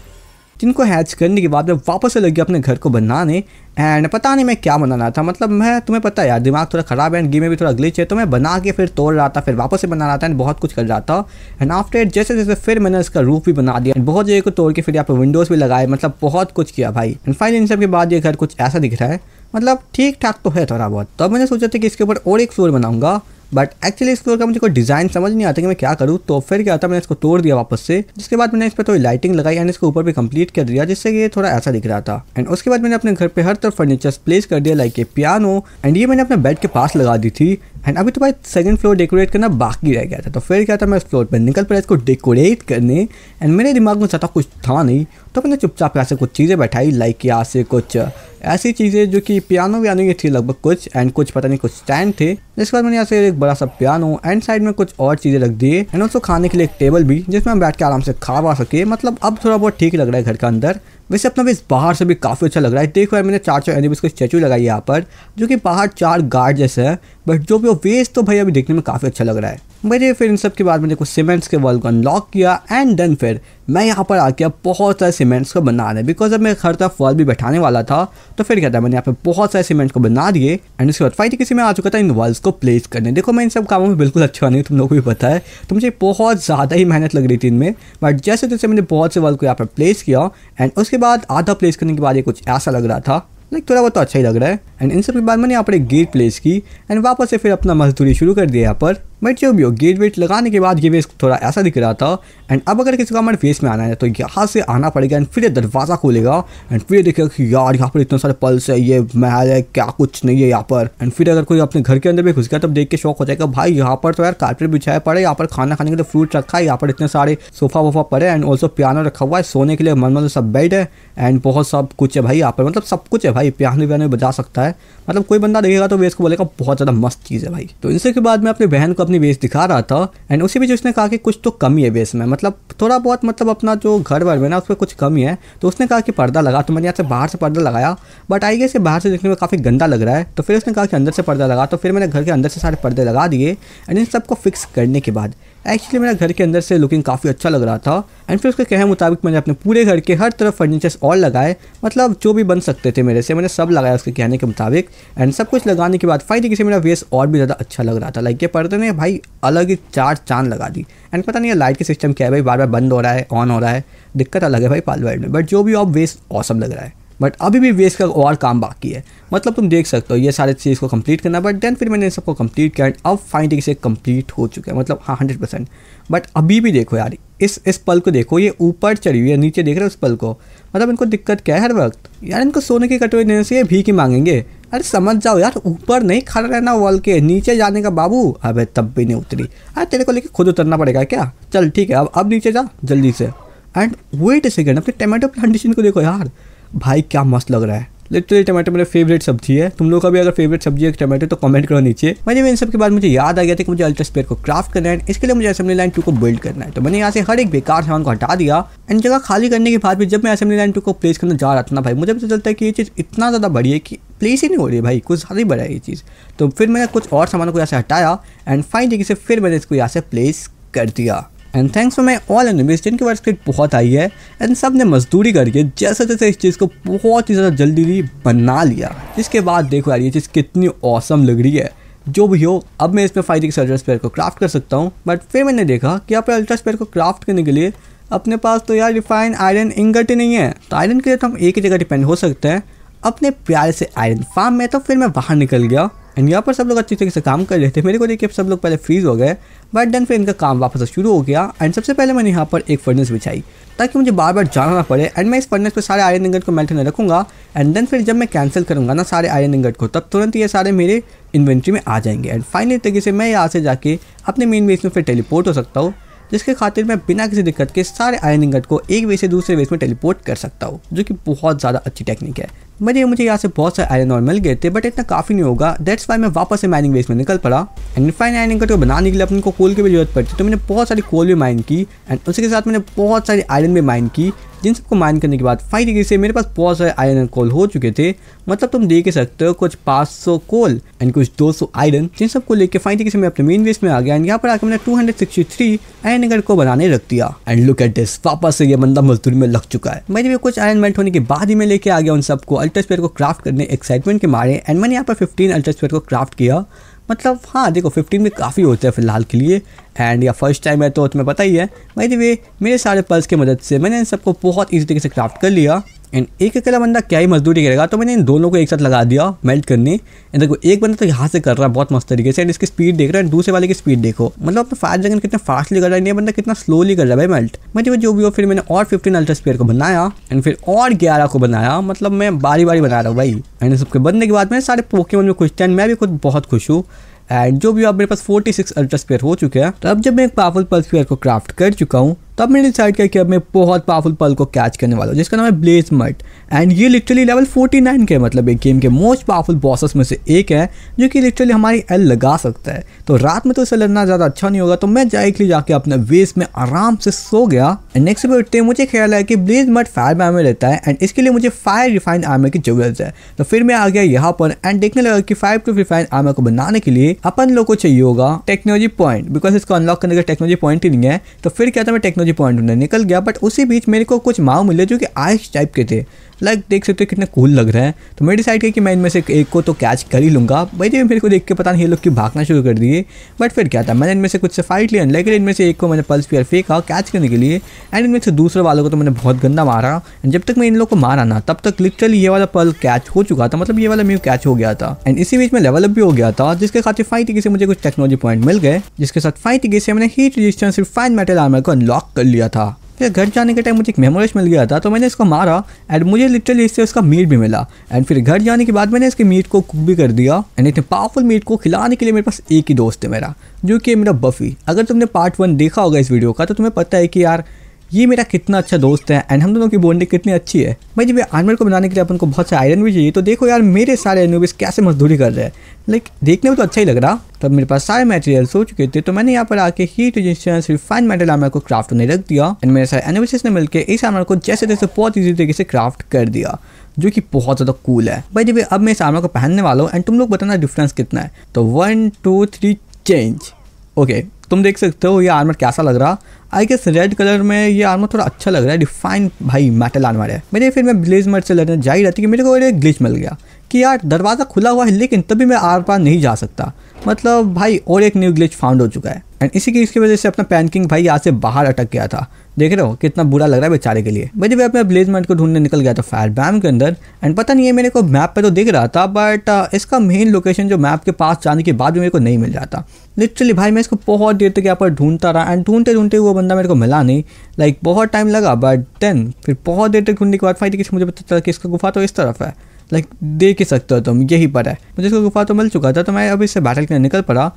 जिनको हैच करने के बाद मैं वापस से लग गया अपने घर को बनाने एंड पता नहीं मैं क्या बनाना था मतलब मैं तुम्हें पता है यार दिमाग थोड़ा ख़राब है एंड गेम में भी थोड़ा ग्लिच है तो मैं बना के फिर तोड़ रहा था फिर वापस से बना रहा था एंड बहुत कुछ कर रहा था एंड आफ्टर एट जैसे जैसे फिर मैंने इसका रूफ भी बना दिया एंड बहुत जगह को तोड़ के फिर यहाँ पर विंडोज़ भी लगाए मतलब बहुत कुछ किया भाई एंड फाइनल इन सब के बाद ये घर कुछ ऐसा दिख रहा है मतलब ठीक ठाक तो है थोड़ा बहुत तब मैंने सोचा था कि इसके ऊपर और एक फ्लोर बनाऊंगा बट एक्चुअली इसके अगर मुझे कोई डिज़ाइन समझ नहीं आता कि मैं क्या करूँ तो फिर क्या होता मैंने इसको तोड़ दिया वापस से जिसके बाद मैंने इस पर थोड़ी लाइटिंग लगाई एंड इसको ऊपर भी कंप्लीट कर दिया जिससे कि ये थोड़ा ऐसा दिख रहा था एंड उसके बाद मैंने अपने घर पर हर तरफ फर्नीचर प्लेस कर दिया लाइक ए पियानो एंड ये मैंने अपने बेड के पास लगा दी थी एंड अभी तो भाई सेकंड फ्लोर डेकोरेट करना बाकी रह गया था तो फिर क्या था मैं उस फ्लोर पर निकल पड़ा इसको डेकोरेट करने एंड मेरे दिमाग में ज्यादा कुछ था नहीं तो मैंने चुपचाप यहाँ से कुछ चीज़ें बैठाई लाइक यहाँ से कुछ ऐसी चीज़ें जो कि पियानो व्यानो की थी लगभग कुछ एंड कुछ पता नहीं कुछ स्टैंड थे जिसके बाद मैंने यहाँ से एक बड़ा सा पियानो एंड साइड में कुछ और चीज़ें रख दिए एंड उसको खाने के लिए एक टेबल भी जिसमें हम बैठ के आराम से खा पा सके मतलब अब थोड़ा बहुत ठीक लग रहा है घर का अंदर वैसे अपना वेस बाहर से भी काफ़ी अच्छा लग रहा है देखो यार मैंने चार चार एनिमीज को स्टैचू लगाई यहाँ पर जो कि बाहर चार गार्ड जैसे है बट जो भी वो वेस्ट तो भाई अभी देखने में काफ़ी अच्छा लग रहा है मेरे फिर इन सब के बाद मैंने कुछ सीमेंट्स के वर्ल्ड को अनलॉक किया एंड देन फिर मैं यहाँ पर आके अब बहुत सारे सीमेंट्स को बना रहे बिकॉज अब मैं हर तरफ वॉल भी बैठाने वाला था तो फिर क्या था मैंने यहाँ पर बहुत सारे सीमेंट्स को बना दिए एंड उसके बाद फाइट किसी में आ चुका था इन वॉल्स को प्लेस करने देखो मैं इन सब कामों में बिल्कुल अच्छा नहीं तुम लोग को भी पता है तो मुझे बहुत ज़्यादा ही मेहनत लग रही थी इनमें बट जैसे जैसे मैंने बहुत से वॉल को यहाँ पर प्लेस किया एंड उसके बाद आधा प्लेस करने के बाद ये कुछ ऐसा लग रहा था लाइक थोड़ा बहुत तो अच्छा ही लग रहा है एंड इन सब के बाद मैंने यहाँ पर एक गेट प्लेस की एंड वापस से फिर अपना मजदूरी शुरू कर दिया यहाँ पर बट जो भी हो गेट वेट लगाने के बाद ये वेस थोड़ा ऐसा दिख रहा था एंड अब अगर किसी को हमारे फेस में आना है तो यहाँ से आना पड़ेगा एंड फिर ये दरवाज़ा खोलेगा एंड फिर देखेगा कि यार यहाँ पर इतने सारे पल्स है ये महल है क्या कुछ नहीं है यहाँ पर एंड फिर अगर कोई अपने घर के अंदर भी घुस गया तब देख के शौक हो जाएगा भाई यहाँ पर तो यार कारपेट बिछाया पड़े यहाँ पर खाना खाने के लिए फ्रूट रखा है यहाँ पर इतने सारे सोफा वोफा पड़े एंड ऑल्सो पियानो रखा हुआ है सोने के लिए मन मतलब सब बेड है एंड बहुत सब कुछ है भाई यहाँ पर मतलब सब कुछ है भाई पियानो वियानो बजा सकता है मतलब कोई बंदा देखेगा तो वेस को बोलेगा बहुत ज़्यादा मस्त चीज़ है भाई तो इनसे के बाद मैं अपनी बहन को अपनी वेस दिखा रहा था एंड उसी बीच उसने कहा कि कुछ तो कमी है वेस में मतलब थोड़ा बहुत मतलब अपना जो घर वर में ना उस पर कुछ कमी है तो उसने कहा कि पर्दा लगा तो मैंने यहाँ से बाहर से पर्दा लगाया बट आई गेस बाहर से देखने में काफ़ी गंदा लग रहा है तो फिर उसने कहा कि अंदर से पर्दा लगा तो फिर मैंने घर के अंदर से सारे पर्दे लगा दिए एंड इन सबको फिक्स करने के बाद एक्चुअली मेरा घर के अंदर से लुकिंग काफ़ी अच्छा लग रहा था एंड फिर उसके कहने मुताबिक मैंने अपने पूरे घर के हर तरफ फर्नीचर्स और लगाए मतलब जो भी बन सकते थे मेरे से मैंने सब लगाया उसके कहने के मुताबिक एंड सब कुछ लगाने के बाद फाइनली किसी मेरा वेस्ट और भी ज़्यादा अच्छा लग रहा था लाइक ये पर्दे ने भाई अलग ही चार चांद लगा दी एंड पता नहीं लाइट का सिस्टम क्या है भाई बार बार बंद हो रहा है ऑन हो रहा है दिक्कत अलग है भाई पालवाइड में बट जो भी आप वेस्ट ऑसम लग रहा है बट अभी भी वेस्ट का और काम बाकी है मतलब तुम देख सकते हो ये सारे चीज़ को कंप्लीट करना बट देन फिर मैंने इन सबको कंप्लीट किया एंड अब फाइनली से कंप्लीट हो चुका है मतलब हाँ हंड्रेड परसेंट बट अभी भी देखो यार इस इस पल को देखो ये ऊपर चढ़ी हुई है नीचे देख रहे हो उस पल को मतलब इनको दिक्कत क्या है हर वक्त यार इनको सोने के कटोरे देने से ये भीख की मांगेंगे अरे समझ जाओ यार ऊपर नहीं खड़ा रहना वॉल के नीचे जाने का बाबू अबे तब भी नहीं उतरी अरे तेरे को लेके खुद उतरना पड़ेगा क्या चल ठीक है अब अब नीचे जा जल्दी से एंड वेट ए सेकेंड अपने टमाटो प्लांटेशन को देखो यार भाई क्या मस्त लग रहा है लिटरली टमाटो मेरा फेवरेट सब्जी है तुम लोग का भी अगर फेवरेट सब्जी है टमाटो तो कमेंट करो नीचे मैंने इन सब के बाद मुझे याद आ गया था कि मुझे अल्ट्रा स्पेयर को क्राफ्ट करना है इसके लिए मुझे असेंबली लाइन टू को बिल्ड करना है तो मैंने यहाँ से हर एक बेकार सामान को हटा दिया एंड जगह खाली करने के बाद भी जब मैं असेंबली लाइन टू को प्लेस करना जा रहा था ना भाई मुझे पता चलता है कि ये चीज़ इतना ज़्यादा बड़ी है कि प्लेस ही नहीं हो रही है भाई कुछ ज़्यादा ही बड़ा है ये चीज़ तो फिर मैंने कुछ और सामान को यहाँ से हटाया एंड फाइन तरीके से फिर मैंने इसको यहाँ से प्लेस कर दिया and thanks for my all enemies की वर्क स्क्रिप्ट बहुत आई है एंड सब ने मजदूरी करके जैसे तैसे इस चीज़ को बहुत ही ज़्यादा जल्दी बना लिया जिसके बाद देखो यार ये चीज़ कितनी औसम लग रही है जो भी हो अब मैं इसमें फाइव सर्जर स्पेयर को क्राफ्ट कर सकता हूँ बट फिर मैंने देखा कि आप अल्ट्रास्पेयर अल्ट्रा स्पेयर को क्राफ्ट करने के लिए अपने पास तो यार रिफाइन आयरन इंगट ही नहीं है तो आयरन के लिए तो हम एक ही जगह डिपेंड हो सकते हैं अपने प्यारे से आयरन फार्म में तो फिर मैं बाहर निकल गया एंड यहाँ पर सब लोग अच्छी तरीके से काम कर रहे थे मेरे को देखिए सब लोग पहले फ्रीज हो गए बट देन फिर इनका काम वापस शुरू हो गया एंड सबसे पहले मैंने यहाँ पर एक फर्नेस बिछाई ताकि मुझे बार बार जाना ना पड़े एंड मैं इस फर्नेस पर सारे आयरन इंगट को मेल्ट में रखूँगा एंड देन फिर जब मैं कैंसिल करूँगा ना सारे आयरन इंगट को तब तुरंत ये सारे मेरे इन्वेंट्री में आ जाएंगे एंड फाइनली तरीके से मैं यहाँ से जाके अपने मेन बेस में फिर टेलीपोर्ट हो सकता हूँ जिसके खातिर मैं बिना किसी दिक्कत के सारे आयन इंगट को एक वे से दूसरे वेस में टेलीपोर्ट कर सकता हूँ जो कि बहुत ज़्यादा अच्छी टेक्निक है मैंने मुझे यहाँ से बहुत सारे आयरन और मिल गए थे बट इतना काफ़ी नहीं होगा दैट्स वाई मैं वापस से माइनिंग वेस में निकल पड़ा एंड फाइन आयन इंगट को बनाने के लिए अपने को कोल की भी जरूरत पड़ती तो मैंने बहुत सारी कोल भी माइन की एंड उसके साथ मैंने बहुत सारी आयरन भी माइन की जिन सबको माइन करने के बाद फाइव डिग्री से मेरे पास बहुत सारे आयरन कोल हो चुके थे मतलब तुम देख सकते हो कुछ 500 कोल एंड कुछ 200 आयरन जिन सबको लेके फाइव डिग्री से मैं अपने मेन वेस्ट में आ गया एंड यहाँ पर आकर मैंने 263 आयरन को बनाने रख दिया एंड लुक एट दिस वापस से ये बंदा मजदूरी में लग चुका है मैंने भी कुछ आयरन मेल्ट होने के बाद ही मैं लेके आ गया उन सबको अल्ट्रा को क्राफ्ट करने एक्साइटमेंट के मारे एंड मैंने यहाँ पर फिफ्टीन अल्ट्रा को क्राफ्ट किया मतलब हाँ देखो फिफ्टीन में काफ़ी होता है फिलहाल के लिए एंड या फर्स्ट टाइम है तो तुम्हें पता ही है भाई वे मेरे सारे पल्स की मदद से मैंने इन सबको बहुत ईजी तरीके से क्राफ्ट कर लिया एंड एक अकेला बंदा क्या ही मजदूरी करेगा तो मैंने इन दोनों को एक साथ लगा दिया मेल्ट करने एंड देखो एक बंदा तो यहाँ से कर रहा है बहुत मस्त तरीके से एंड इसकी स्पीड देख रहा है दूसरे वाले की स्पीड देखो मतलब अपना फायर ड्रैगन कितना फास्टली कर रहा है नहीं बंदा कितना स्लोली कर रहा है भाई मेल्ट मतलब जो भी हो फिर मैंने और फिफ्टीन अल्ट्रा स्पेयर को बनाया एंड फिर और ग्यारह को बनाया मतलब मैं बारी बारी बना रहा हूँ भाई एंड सबके बनने के बाद मैं सारे पोकेमन में खुश थे एंड मैं भी खुद बहुत खुश हूँ एंड जो भी अब मेरे पास 46 अल्ट्रा स्पेयर हो चुके हैं तो अब जब मैं एक पावरफुल पल्स स्पेयर को क्राफ्ट कर चुका हूँ तब मैंने डिसाइड किया कि अब मैं बहुत पावरफुल पल को कैच करने वाला हूँ जिसका नाम है ब्लेज मट एंड ये लिटरली लेवल 49 के मतलब एक गेम के मोस्ट पावरफुल बॉसेस में से एक है जो कि लिटरली हमारी एल लगा सकता है तो रात में तो इसे लड़ना ज़्यादा अच्छा नहीं होगा तो मैं डायरेक्टली जाके अपने वेस में आराम से सो गया एंड नेक्स्ट सुबह उठते मुझे ख्याल आया कि ब्लेज मट फायर में रहता है एंड इसके लिए मुझे फायर रिफाइंड आर्मर की जरूरत है तो फिर मैं आ गया यहाँ पर एंड देखने लगा कि फायर टू रिफाइंड आर्मर को बनाने के लिए अपन लोग को चाहिए होगा टेक्नोलॉजी पॉइंट बिकॉज इसको अनलॉक करने का टेक्नोलॉजी पॉइंट ही नहीं है तो फिर क्या था मैं टेक्नोलॉजी मुझे पॉइंट ढूंढना निकल गया बट उसी बीच मेरे को कुछ माओ मिले जो कि आइस टाइप के थे लाइक देख सकते हो कितना कूल लग रहा है तो मैं डिसाइड किया कि मैं इनमें से एक को तो कैच कर ही लूँगा भाई जी तो मेरे को देख के पता नहीं ये लोग क्यों भागना शुरू कर दिए बट फिर क्या था मैंने इनमें से कुछ से फाइट लिया लेकिन इनमें से एक को मैंने पल्स पेयर फेंका कैच करने के लिए एंड इनमें से दूसरे वालों को तो मैंने बहुत गंदा मारा एंड जब तक मैं इन लोग को मारा ना तब तक लिटरली ये वाला पल कैच हो चुका था मतलब ये वाला मेरे कैच हो गया था एंड इसी बीच में लेवल अप भी हो गया था जिसके खातिर फाइन तरीके से मुझे कुछ टेक्नोलॉजी पॉइंट मिल गए जिसके साथ फाइन तरीके से मैंने heat resistance fine metal armour को अनलॉक कर लिया था फिर घर जाने के टाइम मुझे एक मेमोरिस्ट मिल गया था तो मैंने इसको मारा एंड मुझे लिटरली इससे उसका मीट भी मिला एंड फिर घर जाने के बाद मैंने इसके मीट को कुक भी कर दिया एंड इतने पावरफुल मीट को खिलाने के लिए मेरे पास एक ही दोस्त है मेरा जो कि मेरा बफ़ी अगर तुमने पार्ट वन देखा होगा इस वीडियो का तो तुम्हें पता है कि यार ये मेरा कितना अच्छा दोस्त है एंड हम दोनों की बॉन्डिंग कितनी अच्छी है भाई जब ये आर्मर को बनाने के लिए अपन को बहुत सारे आयरन भी चाहिए तो देखो यार मेरे सारे एनूबिस कैसे मजदूरी कर रहे हैं लाइक देखने में तो अच्छा ही लग रहा तब मेरे पास सारे मटेरियल्स हो चुके थे तो मैंने यहाँ पर आके heat resistance refine metal armour को क्राफ्ट होने रख दिया एंड मेरे सारे एनोविस ने मिलकर इस आर्मर को जैसे तैसे बहुत ईजी तरीके से क्राफ्ट कर दिया जो कि बहुत ज़्यादा कूल है भाई जब अब मैं इस आर्मर को पहनने वाला हूँ एंड तुम लोग बताना डिफरेंस कितना है तो one two three change okay तुम देख सकते हो ये आर्मर कैसा लग रहा आई गेस रेड कलर में ये आर्मर थोड़ा अच्छा लग रहा है डिफाइन भाई मेटल आर्मर है मेरे फिर मैं ब्लेज मर से लड़ने जा ही रहती कि मेरे को एक ग्लिच मिल गया कि यार दरवाज़ा खुला हुआ है लेकिन तभी मैं आर पार नहीं जा सकता मतलब भाई और एक न्यू ग्लिच फाउंड हो चुका है एंड इसी केस की वजह से अपना पैनकिंग भाई यहाँ से बाहर अटक गया था देख रहे हो कितना बुरा लग रहा है बेचारे के लिए भाई जब अपने ब्लेजमेंट को ढूंढने निकल गया था फायर बैम के अंदर एंड पता नहीं है मेरे को मैप पे तो दिख रहा था बट uh, इसका मेन लोकेशन जो मैप के पास जाने के बाद भी मेरे को नहीं मिल जाता लिटरली भाई मैं इसको बहुत देर तक यहाँ पर ढूंढता रहा एंड ढूंढते ढूंढते वो बंदा मेरे को मिला नहीं लाइक like, बहुत टाइम लगा बट देन फिर बहुत देर तक ढूंढने के बाद फायदे किसी मुझे पता चला कि इसका गुफा तो इस तरफ है लाइक like, देख ही सकते हो तुम यही पर है मुझे इसका गुफा तो मिल चुका था तो मैं अभी इससे बैटल के लिए निकल पड़ा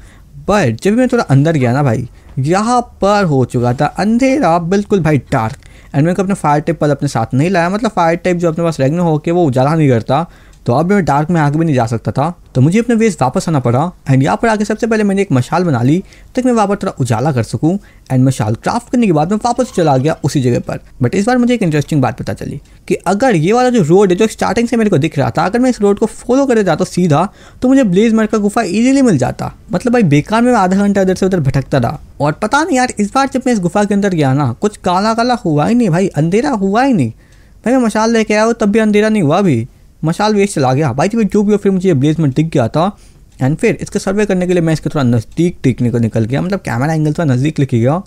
बट जब मैं थोड़ा अंदर गया ना भाई यहाँ पर हो चुका था अंधेरा बिल्कुल भाई डार्क एंड मैंने अपने फायर टेप पर अपने साथ नहीं लाया मतलब फायर टेप जो अपने पास रेगनो हो के वो उजाला नहीं करता तो अब मैं डार्क में आगे भी नहीं जा सकता था तो मुझे अपने वेस्ट वापस आना पड़ा एंड यहाँ पर आगे सबसे पहले मैंने एक मशाल बना ली तक मैं वापस थोड़ा उजाला कर सकूँ एंड मशाल क्राफ्ट करने के बाद मैं वापस चला गया उसी जगह पर बट इस बार मुझे एक इंटरेस्टिंग बात पता चली कि अगर ये वाला जो रोड है जो स्टार्टिंग से मेरे को दिख रहा था अगर मैं इस रोड को फॉलो कर जाता सीधा तो मुझे ब्लेज मर का गुफा ईजिली मिल जाता मतलब भाई बेकार में आधा घंटा इधर से उधर भटकता रहा और पता नहीं यार इस बार जब मैं इस गुफा के अंदर गया ना कुछ काला काला हुआ ही नहीं भाई अंधेरा हुआ ही नहीं भाई मैं मशाल लेके आया हूँ तब भी अंधेरा नहीं हुआ भी मशाल वेस्ट चला गया भाई थी जो भी हो फिर मुझे ब्लेज में दिख गया था एंड फिर इसका सर्वे करने के लिए मैं इसके थोड़ा नज़दीक देखने को निकल गया मतलब कैमरा एंगल थोड़ा नज़दीक लिख गया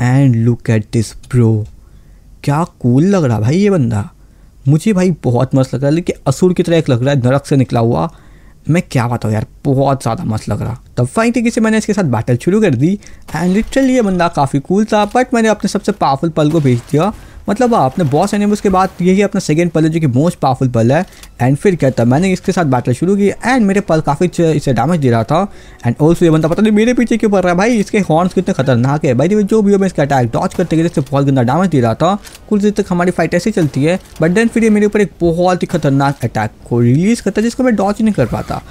and look at this pro क्या कूल लग रहा भाई ये बंदा मुझे भाई बहुत मस्त लग रहा है लेकिन असुर की तरह एक लग रहा है नरक से निकला हुआ मैं क्या बताऊँ यार बहुत ज़्यादा मस्त लग रहा तब फाइन थी किसी मैंने इसके साथ बैटल शुरू कर दी एंड लिटरली ये बंदा काफ़ी कूल था बट मैंने अपने सबसे पावरफुल पल को भेज दिया मतलब आपने बॉस एनिमल्स के बाद यही अपना सेकेंड पल है जो कि मोस्ट पावरफुल पल है एंड फिर कहता मैंने इसके साथ बैटल शुरू की एंड मेरे पल काफ़ी इसे डैमेज दे रहा था एंड ऑल्सो ये बंदा पता नहीं मेरे पीछे क्यों पड़ रहा है भाई इसके हॉर्न्स कितने खतरनाक है भाई जो भी हो मैं इसका अटैक डॉच करते गए इससे बहुत गंदा डैमेज दे रहा था कुछ देर तक हमारी फाइट ऐसी चलती है बट देन फिर ये मेरे ऊपर एक बहुत ही खतरनाक अटैक को रिलीज़ करता जिसको मैं डॉच नहीं कर पाता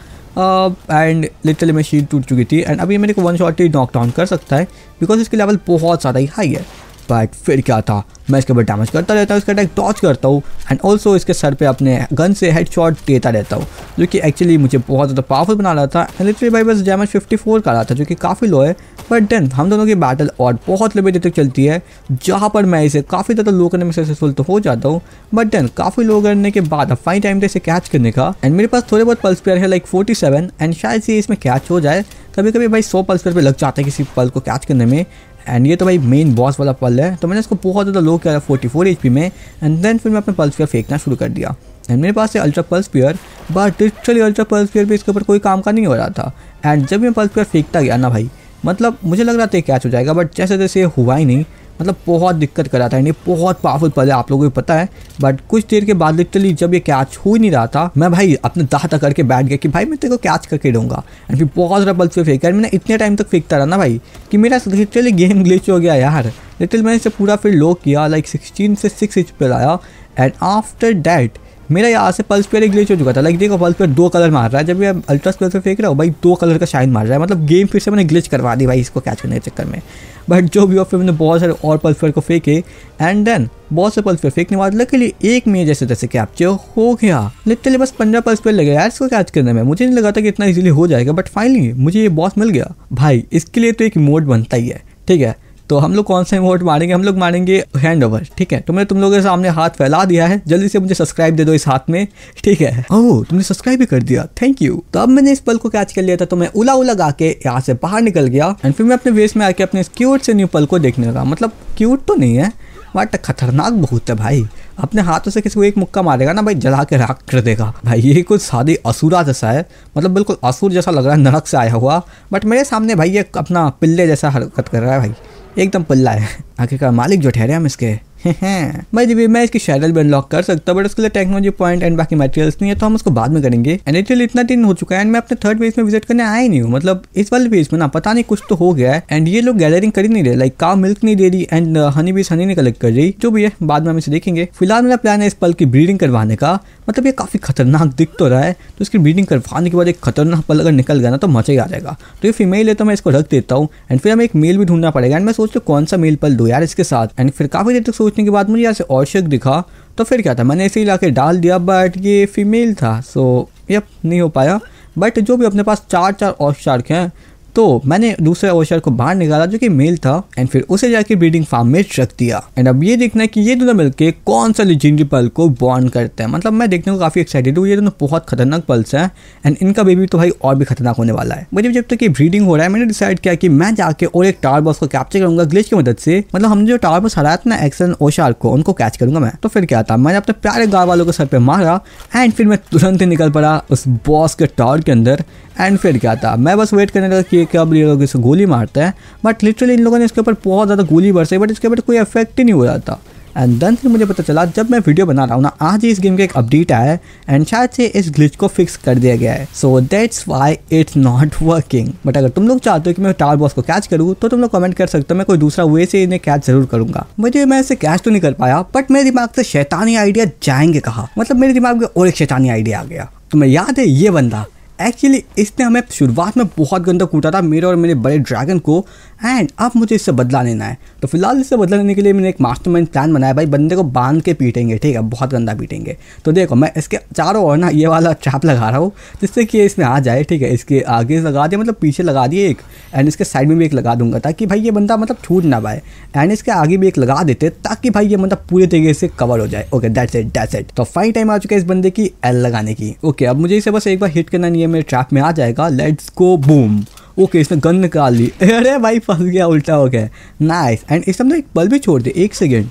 एंड लिटरली मेरी शीट टूट चुकी थी एंड अभी मेरे को वन शॉट ही नॉक डाउन कर सकता है बिकॉज इसके लेवल बहुत ज़्यादा ही हाई है बट फिर क्या था मैं इसके ऊपर डैमेज करता रहता हूँ इसका अटैक टॉच करता हूँ एंड ऑल्सो इसके सर पे अपने गन से हेड शॉट देता रहता हूँ जो कि एक्चुअली मुझे बहुत ज़्यादा पावरफुल बना रहा था एंड लिटरली भाई बस डैमेज 54 का रहा था जो कि काफ़ी लो है बट देन हम दोनों की बैटल और बहुत लंबे देर तक चलती है जहाँ पर मैं इसे काफ़ी ज़्यादा लो करने में सक्सेसफुल तो हो जाता हूँ बट देन काफ़ी लो करने के बाद अब फाइन टाइम पर इसे कैच करने का एंड मेरे पास थोड़े बहुत पल्स पेयर है लाइक फोर्टी एंड शायद से इसमें कैच हो जाए कभी कभी भाई सौ पल्स पेयर पर लग जाता है किसी पल को कैच करने में एंड ये तो भाई मेन बॉस वाला पल है तो मैंने इसको बहुत ज़्यादा लो किया फोर्टी फोर एच में एंड देन फिर मैं अपने पल्स पेयर फेंकना शुरू कर दिया एंड मेरे पास है ultra pulse pair but digitally ultra pulse pair भी इसके ऊपर कोई काम का नहीं हो रहा था एंड जब मैं पल्स पेयर फेंकता गया ना भाई मतलब मुझे लग रहा था कैच हो जाएगा बट जैसे जैसे हुआ ही नहीं मतलब बहुत दिक्कत कर रहा था यानी बहुत पावरफुल पल है आप लोगों को पता है बट कुछ देर के बाद लिटरली जब ये कैच हो ही नहीं रहा था मैं भाई अपने दाह तक करके बैठ गया कि भाई मैं तेरे को कैच करके दूंगा एंड फिर बहुत ज़्यादा बल्स पे फेंका मैंने इतने टाइम तक फेंकता रहा ना भाई कि मेरा लिटरली गेम ग्लिच हो गया यार लिटिल मैंने इसे पूरा फिर लो किया लाइक सिक्सटीन से सिक्स इंच पर आया एंड आफ्टर डैट मेरा यहाँ से पल्स पेयर ग्लिच हो चुका था लाइक देखो पल्स पेयर दो कलर मार रहा है जब मैं अल्ट्रा स्पेयर से फेंक रहा हूँ भाई दो कलर का शाइन मार रहा है मतलब गेम फिर से मैंने ग्लिच करवा दी भाई इसको कैच करने के चक्कर में बट जो भी फिर मैंने बहुत सारे और पल्फर को फेंके एंड देन बहुत से पल्सर फेंकने बाद लकीली एक में जैसे जैसे कैप्चर हो गया लिटरली बस पंद्रह पल्सर लगे यार इसको कैच करने में मुझे नहीं लगा था कि इतना इजीली हो जाएगा बट फाइनली मुझे ये बॉस मिल गया भाई इसके लिए तो एक मोड बनता ही है ठीक है तो हम लोग कौन से वोट मारेंगे हम लोग मारेंगे हैंड ओवर ठीक है तो मैंने तुम लोगों के सामने हाथ फैला दिया है जल्दी से मुझे सब्सक्राइब दे दो इस हाथ में ठीक है ओह तुमने सब्सक्राइब भी कर दिया थैंक यू तो अब मैंने इस पल को कैच कर लिया था तो मैं उला उला गा के यहाँ से बाहर निकल गया एंड फिर मैं अपने वेस्ट में आके अपने क्यूट से न्यू पल को देखने लगा मतलब क्यूट तो नहीं है बट खतरनाक बहुत है भाई अपने हाथों से किसी को एक मुक्का मारेगा ना भाई जला के राख कर देगा भाई ये कुछ शादी असुरा जैसा है मतलब बिल्कुल असुर जैसा लग रहा है नरक से आया हुआ बट मेरे सामने भाई ये अपना पिल्ले जैसा हरकत कर रहा है भाई एकदम पल्ला है आखिरकार मालिक जो ठहरे हम इसके भाई जब मैं इसकी शेडल भी अनलॉक कर सकता हूँ बट उसके लिए टेक्नोलॉजी पॉइंट एंड बाकी मटेरियल्स नहीं है तो हम उसको बाद में करेंगे एंड इटली इतना दिन हो चुका है एंड मैं अपने थर्ड फेज में विजिट करने आया नहीं हूँ मतलब इस वाले फेज में ना पता नहीं कुछ तो हो गया है एंड ये लोग गैदरिंग कर ही नहीं रहे लाइक का मिल्क नहीं दे रही एंड हनी बीस हनी नहीं कलेक्ट कर रही जो भी है बाद में हम इसे देखेंगे फिलहाल मेरा प्लान है इस पल की ब्रीडिंग करवाने का मतलब ये काफी खतरनाक दिख तो रहा है तो इसकी ब्रीडिंग करवाने के बाद एक खतरनाक पल अगर निकल गया ना तो मचा ही आ जाएगा तो ये फीमेल है तो मैं इसको रख देता हूँ एंड फिर हमें एक मेल भी ढूंढना पड़ेगा एंड मैं सोचता हूँ कौन सा मेल पल दो यार इसके साथ एंड फिर काफी देर तक सोच सोचने के बाद मुझे यहाँ से औषक दिखा तो फिर क्या था मैंने इसे ला डाल दिया बट ये फीमेल था सो यप नहीं हो पाया बट जो भी अपने पास चार चार औषार्क हैं तो मैंने दूसरे ओशर को बाहर निकाला जो कि मेल था एंड फिर उसे जाके ब्रीडिंग फार्म में रख दिया एंड अब ये देखना है कि ये दोनों मिलकर कौन सा लिजेंडरी पल को बॉन्ड करते हैं मतलब मैं देखने को काफ़ी एक्साइटेड हूँ ये दोनों बहुत खतरनाक पल्स हैं एंड इनका बेबी तो भाई और भी खतरनाक होने वाला है मुझे जब तक ये ब्रीडिंग हो रहा है मैंने डिसाइड किया कि मैं जाके और एक टावर बॉस को कैप्चर करूंगा ग्लिच की मदद से मतलब हमने जो टावर बॉस हराया था ना एक्सन ओशार को उनको कैच करूंगा मैं तो फिर क्या था मैंने अपने प्यारे गाँव वालों को सर पर मारा एंड फिर मैं तुरंत ही निकल पड़ा उस बॉस के टावर के अंदर एंड फिर क्या था मैं बस वेट करने लगा कि कब ये लोग इसे गोली मारते हैं बट लिटरली इन लोगों ने इसके ऊपर बहुत ज़्यादा गोली बरसाई बट इसके ऊपर कोई इफेक्ट ही नहीं हो रहा था एंड देन फिर मुझे पता चला जब मैं वीडियो बना रहा हूँ ना आज ही इस गेम का एक अपडेट आया है एंड शायद से इस ग्लिच को फिक्स कर दिया गया है so that's why it's not working but अगर तुम लोग चाहते हो कि मैं टावर बॉस को कैच करूँ तो तुम लोग कमेंट कर सकते हो मैं कोई दूसरा वे से इन्हें कैच जरूर करूंगा मुझे मैं इसे कैच तो नहीं कर पाया बट मेरे दिमाग से शैतानी आइडिया जाएंगे कहा मतलब मेरे दिमाग में और एक शैतानी आइडिया आ गया तुम्हें याद है ये बंदा एक्चुअली इसने हमें शुरुआत में बहुत गंदा कूटा था मेरे और मेरे बड़े ड्रैगन को एंड अब मुझे इससे बदला लेना है तो फिलहाल इससे बदला लेने के लिए मैंने एक मास्टर माइंड प्लान बनाया भाई बंदे को बांध के पीटेंगे ठीक है बहुत गंदा पीटेंगे तो देखो मैं इसके चारों ओर ना ये वाला ट्रैप लगा रहा हूँ जिससे कि इसमें आ जाए ठीक है इसके आगे लगा दिए मतलब पीछे लगा दिए एक एंड इसके साइड में भी एक लगा दूंगा ताकि भाई ये बंदा मतलब छूट ना पाए एंड इसके आगे भी एक लगा देते ताकि भाई ये मतलब पूरे तरीके से कवर हो जाए okay that's it that's it तो फाइन टाइम आ चुका है इस बंदे की एल लगाने की ओके अब मुझे इसे बस एक बार हिट करना नहीं है मेरे ट्रैप में आ जाएगा लेट्स गो बूम ओके इसने गन निकाल ली अरे भाई फंस गया उल्टा हो गया नाइस एंड इस हमने एक पल भी छोड़ दिया एक सेकेंड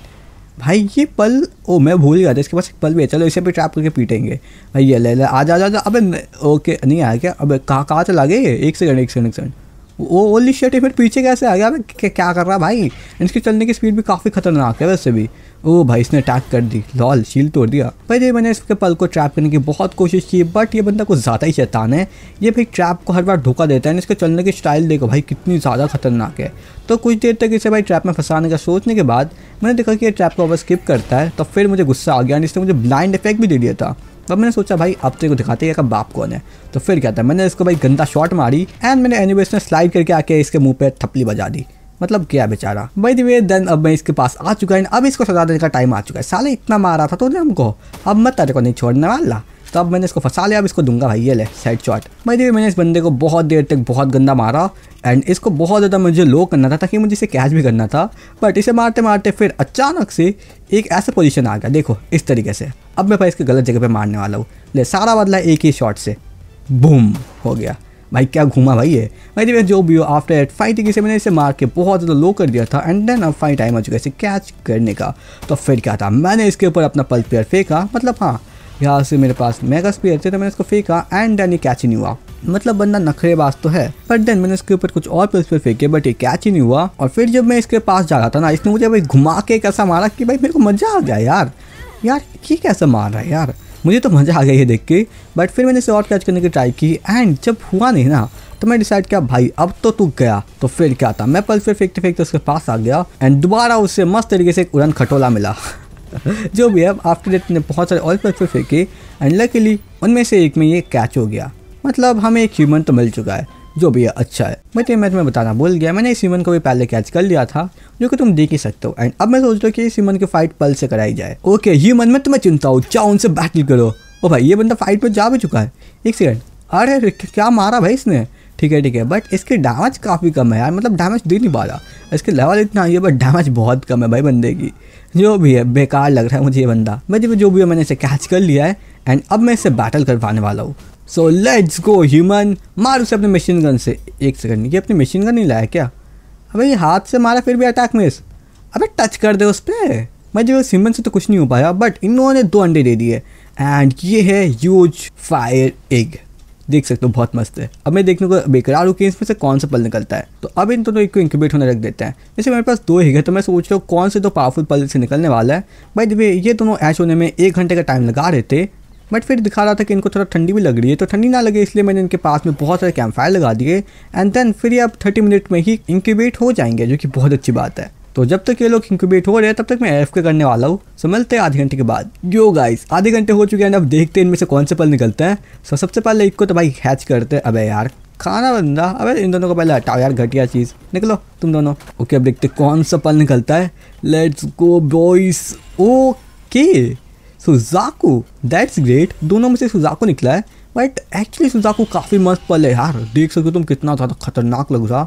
भाई ये पल ओ मैं भूल गया था इसके पास एक पल भी है चलो इसे भी ट्रैप करके पीटेंगे भाई ये ले ले आ जा जा अबे ओके नहीं आया क्या अबे कहाँ कहाँ से लगे ये एक सेकंड एक सेकंड एक सेकंड वो ओली शर्ट फिर पीछे कैसे आ गया अबे क्या कर रहा है भाई इसके चलने की स्पीड भी काफ़ी खतरनाक है वैसे भी ओ भाई इसने अटैक कर दी लॉल शील तोड़ दिया पहले मैंने इसके पल को ट्रैप करने की बहुत कोशिश की बट ये बंदा कुछ ज़्यादा ही शैतान है ये भाई ट्रैप को हर बार धोखा देता है इसके चलने की स्टाइल देखो भाई कितनी ज़्यादा खतरनाक है तो कुछ देर तक इसे भाई ट्रैप में फंसाने का सोचने के बाद मैंने देखा कि ये ट्रैप को अब स्किप करता है तो फिर मुझे गुस्सा आ गया इसने मुझे ब्लाइंड इफेक्ट भी दे दिया था तब मैंने सोचा भाई अब तेरे को दिखाते हैं बाप कौन है तो फिर क्या था मैंने इसको भाई गंदा शॉट मारी एंड मैंने एनिवेशन स्लाइड करके आके इसके मुंह पे थपली बजा दी मतलब क्या बेचारा भाई वे देन अब मैं इसके पास आ चुका है अब इसको सजा देने का टाइम आ चुका है साले इतना मारा था तो ने हमको अब मैं तेरे को नहीं छोड़ने वाला तो अब मैंने इसको फंसा लिया अब इसको दूंगा भाई ये ले साइड शॉट भाई देवी मैंने इस बंदे को बहुत देर तक बहुत गंदा मारा एंड इसको बहुत ज़्यादा मुझे लो करना था ताकि मुझे इसे कैच भी करना था बट इसे मारते मारते फिर अचानक से एक ऐसा पोजिशन आ गया देखो इस तरीके से अब मैं भाई इसके गलत जगह पर मारने वाला हूँ ले सारा बदला एक ही शॉट से बूम हो गया भाई क्या घूमा भाई है भाई देखिए जो भी हो आफ्टर एट फाइटिंग किसी मैंने इसे मार के बहुत ज़्यादा लो कर दिया था एंड देन अब फाइन टाइम आ चुका है इसे कैच करने का तो फिर क्या था मैंने इसके ऊपर अपना पल पेयर फेंका मतलब हाँ यहाँ से मेरे पास मेगा स्पेयर थे तो मैंने इसको फेंका एंड देन ये कैच ही नहीं हुआ मतलब बंदा नखरेबाज तो है बट देन मैंने इसके ऊपर कुछ और पल्स पेयर फेंके बट ये कैच ही नहीं हुआ और फिर जब मैं इसके पास जा रहा था ना इसने मुझे भाई घुमा के एक ऐसा मारा कि भाई मेरे को मजा आ गया यार यार ये कैसा मार रहा है यार मुझे तो मज़ा आ गया ये देख के बट फिर मैंने इसे और कैच करने की ट्राई की एंड जब हुआ नहीं ना तो मैं डिसाइड किया भाई अब तो तू गया तो फिर क्या था मैं पल फिर फेंकते फेंकते उसके पास आ गया एंड दोबारा उससे मस्त तरीके से एक उड़न खटोला मिला जो भी है आफ्टर डेट ने बहुत सारे ऑल पल्स फेंके एंड लकीली उनमें से एक में ये कैच हो गया मतलब हमें एक ह्यूमन तो मिल चुका है जो भी है अच्छा है मैं तो ये मैच में बताना भूल गया मैंने इस सीमन को भी पहले कैच कर लिया था जो कि तुम देख ही सकते हो एंड अब मैं सोच रहा हूँ कि इस सीमन की फाइट पल से कराई जाए ओके ये मन में तुम्हें चिंता हो जाओ उनसे बैटल करो ओ भाई ये बंदा फाइट पर जा भी चुका है एक सेकेंड अरे क्या मारा भाई इसने ठीक है ठीक है बट इसके डैमेज काफ़ी कम है यार मतलब डैमेज दे नहीं पा रहा इसके लेवल इतना ही है बट डैमेज बहुत कम है भाई बंदे की जो भी है बेकार लग रहा है मुझे ये बंदा मैं जो भी है मैंने इसे कैच कर लिया है एंड अब मैं इसे बैटल करवाने वाला हूँ सो लेट्स गो ह्यूमन मार उसे अपने मशीन गन से एक सेकंड ये अपने मशीन गन नहीं लाया क्या अबे ये हाथ से मारा फिर भी अटैक मिस अबे टच कर दे उस पर मैं जो ह्यूमन से तो कुछ नहीं हो पाया बट इन्होंने दो अंडे दे दिए एंड ये है यूज फायर एग देख सकते हो बहुत मस्त है अब मैं देखने को बेकरार हूँ कि इसमें से कौन सा पल निकलता है तो अब इन दोनों तो को इंक्यूबेट होने रख देते हैं जैसे मेरे पास दो ही है तो मैं सोच रहा हूँ कौन से दो पावरफुल पल से निकलने वाला है भाई देखिए ये दोनों ऐश होने में एक घंटे का टाइम लगा रहे थे बट फिर दिखा रहा था कि इनको थोड़ा ठंडी भी लग रही है तो ठंडी ना लगे इसलिए मैंने इनके पास में बहुत सारे कैंप फायर लगा दिए एंड देन फिर ये अब थर्टी मिनट में ही इंक्यूबेट हो जाएंगे जो कि बहुत अच्छी बात है तो जब तक ये लोग इंक्यूबेट हो रहे हैं तब तक मैं एफ के करने वाला हूँ सो मिलते हैं आधे घंटे के बाद यो गाइस आधे घंटे हो चुके हैं अब देखते हैं इनमें से कौन से पल निकलते हैं सो सबसे पहले एक को तो भाई हैच करते हैं अबे यार खाना बंदा अबे इन दोनों को पहले हटाओ यार घटिया चीज़ निकलो तुम दोनों ओके अब देखते कौन सा पल निकलता है let's go boys okay Suzaku that's great दोनों में से सुजाकू निकला है बट एक्चुअली सुजाकू काफ़ी मस्त पल है यार देख सको तुम कितना ज़्यादा खतरनाक लग रहा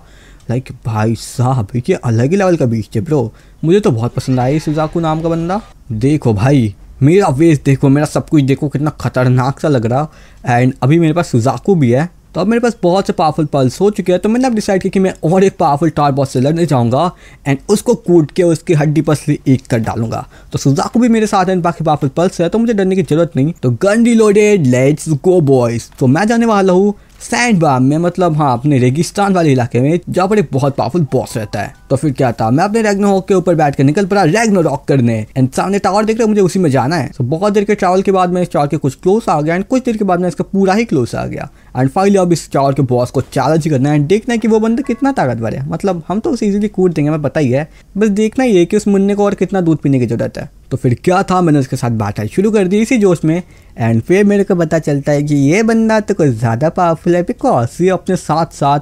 लाइक भाई साहब ये अलग ही लेवल का बीच है ब्रो मुझे तो बहुत पसंद आया सुजाकू नाम का बंदा देखो भाई मेरा वेस देखो मेरा सब कुछ देखो कितना खतरनाक सा लग रहा एंड अभी मेरे पास सुजाकू भी है तो अब मेरे पास बहुत से पावरफुल पल्स हो चुके हैं तो मैंने अब डिसाइड किया कि मैं और एक पावरफुल टार बॉस से लड़ने जाऊँगा एंड उसको कूद के उसकी हड्डी पर से एक कर डालूंगा तो को भी मेरे साथ है बाकी पावरफुल पल्स है तो मुझे डरने की जरूरत नहीं तो gun reloaded let's go boys तो मैं जाने वाला हूँ सैंड बाम में मतलब हाँ अपने रेगिस्तान वाले इलाके में जहाँ पर एक बहुत पावरफुल बॉस रहता है तो फिर क्या था मैं अपने रैग्नो के ऊपर बैठ कर निकल पड़ा रेगनो रॉक करने एंड सामने टावर देख रहे मुझे उसी में जाना है तो बहुत देर के ट्रैवल के बाद मैं इस टावर के कुछ क्लोज आ गया एंड कुछ देर के बाद मैं इसका पूरा ही क्लोज आ गया एंड फाइनली अब इस टावर के बॉस को चैलेंज करना है देखना है कि वो बंदा कितना ताकतवर है मतलब हम तो उसे इजीली कूद देंगे हमें पता ही है बस देखना ही है कि उस मुन्ने को और कितना दूध पीने की जरूरत है तो फिर क्या था मैंने उसके साथ बात शुरू कर दी इसी जोश में एंड फिर मेरे को पता चलता है कि ये बंदा तो कुछ ज़्यादा पावरफुल है बिकॉज ये अपने साथ साथ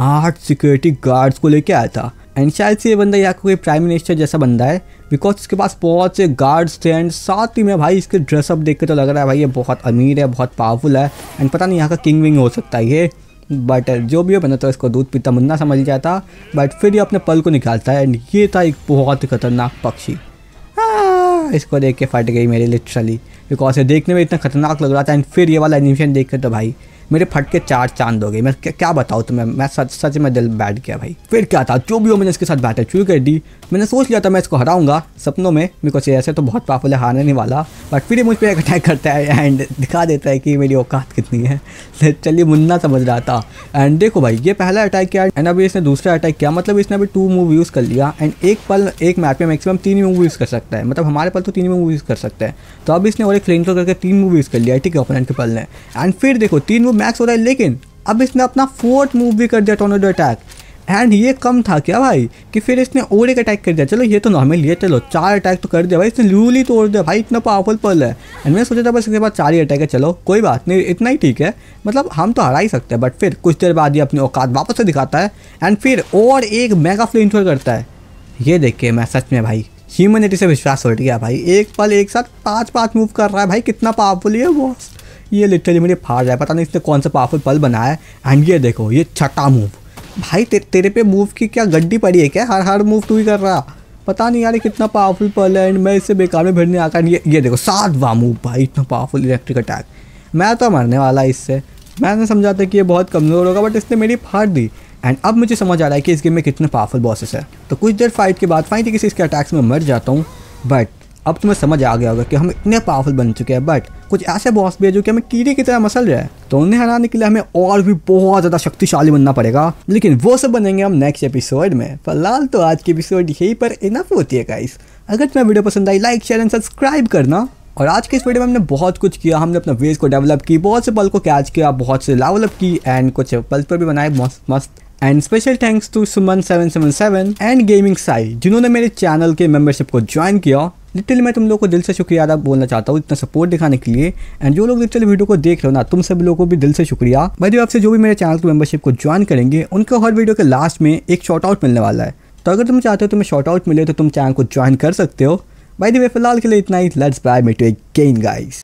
आठ सिक्योरिटी गार्ड्स को लेके आया था एंड शायद से ये बंदा यहाँ का कोई प्राइम मिनिस्टर जैसा बंदा है बिकॉज इसके पास बहुत से गार्ड्स थे एंड साथ ही में भाई इसके ड्रेसअप देख के तो लग रहा है भाई ये बहुत अमीर है बहुत पावरफुल है एंड पता नहीं यहाँ का किंग विंग हो सकता है ये बट जो भी हो बना तो इसको दूध पीता मुन्ना समझ गया था बट फिर ये अपने पल को निकालता है एंड ये था एक बहुत ही खतरनाक पक्षी इसको देख के फट गई मेरी लिटरली बिकॉज ये देखने में इतना खतरनाक लग रहा था एंड फिर ये वाला एनिमेशन देख कर तो भाई मेरे फट के चार चांद हो गए मैं क्या बताऊँ तुम्हें मैं सच सच में दिल बैठ गया भाई फिर क्या था जो भी हो मैंने इसके साथ बैटल शुरू कर दी मैंने सोच लिया था मैं इसको हराऊंगा सपनों में मेरे को ऐसे तो बहुत है हारने नहीं वाला बट फिर मुझ पर एक अटैक करता है एंड दिखा देता है कि मेरी औकात कितनी है चलिए मुन्ना समझ रहा था एंड देखो भाई ये पहला अटैक किया एंड अभी इसने दूसरा अटैक किया मतलब इसने अभी टू मूव यूज़ कर लिया एंड एक पल एक मैप में मैक्सिमम तीन मूव यूज़ कर सकता है मतलब हमारे पल तो तीन मूव यूज़ कर सकता है तो अब इसने और एक फ्लेंटो करके तीन मूव यूज़ कर लिया ठीक है ओपोनेंट के पल ने एंड फिर देखो तीन मूव मैक्स हो रहा है लेकिन अब इसने अपना फोर्थ मूव भी कर दिया टोर्नेडो अटैक एंड ये कम था क्या भाई कि फिर इसने और एक अटैक कर दिया चलो ये तो नॉर्मल ये चलो चार अटैक तो कर दिया भाई इसने लूली तोड़ दिया भाई इतना पावरफुल पल है एंड मैंने सोचा था बस इसके बाद चार ही अटैक है चलो कोई बात नहीं इतना ही ठीक है मतलब हम तो हरा ही सकते हैं बट फिर कुछ देर बाद ये अपनी औकात वापस से दिखाता है एंड फिर और एक मेगा फ्लेम थ्रोर करता है ये देख के मैं सच में भाई ह्यूमनिटी से विश्वास उठ गया भाई एक पल एक साथ पाँच पाँच मूव कर रहा है भाई कितना पावरफुल है वो ये लिटरली मुझे फाड़ रहा है पता नहीं इसने कौन सा पावरफुल पल बनाया है एंड ये देखो ये छठा मूव भाई ते, तेरे पे मूव की क्या गड्डी पड़ी है क्या हर हर मूव तू ही कर रहा पता नहीं यार ये कितना पावरफुल पल है एंड मैं इससे बेकार में भिड़ने आकर ये ये देखो सातवा मूव भाई इतना पावरफुल इलेक्ट्रिक अटैक मैं तो मरने वाला इससे मैंने समझा था कि ये बहुत कमज़ोर होगा बट इसने मेरी फाड़ दी एंड अब मुझे समझ आ रहा है कि इस गेम में कितने पावरफुल बॉसेस हैं तो कुछ देर फाइट के बाद फाइन थी किसी इसके अटैक्स में मर जाता हूँ बट अब तुम्हें समझ आ गया होगा कि हम इतने पावरफुल बन चुके हैं बट कुछ ऐसे बॉस भी है जो कि हमें कीड़े की तरह मसल रहे हैं तो उन्हें हराने के लिए हमें और भी बहुत ज़्यादा शक्तिशाली बनना पड़ेगा लेकिन वो सब बनेंगे हम नेक्स्ट एपिसोड में फिलहाल तो आज की एपिसोड यही पर इनफ होती है गाइस अगर तुम्हें वीडियो पसंद आई लाइक शेयर एंड सब्सक्राइब करना और आज के इस वीडियो में हमने बहुत कुछ किया हमने अपना वेज को डेवलप की बहुत से पल को कैच किया बहुत से लेवलअप की एंड कुछ पल्स पर भी बनाए मस्त मस्त and special thanks to Suman seven seven seven and gaming Sai जिन्होंने मेरे चैनल के मेंबरशिप को ज्वाइन किया लिटिल मैं तुम लोग को दिल से शुक्रिया अदा बोलना चाहता हूँ इतना सपोर्ट दिखाने के लिए एंड जो लोग लिटिल वीडियो को देख रहे हो ना तुम सभी लोगों को भी दिल से शुक्रिया भाई आपसे जो भी मेरे चैनल की मेंबरशिप को ज्वाइन करेंगे उनको हर वीडियो के लास्ट में एक शॉर्ट आउट मिलने वाला है तो अगर तुम चाहते हो तुम्हें शॉर्ट आउट मिले तो तुम चैनल को ज्वाइन कर सकते हो भाई दी फिलहाल के लिए इतना ही let's bye me to gain guys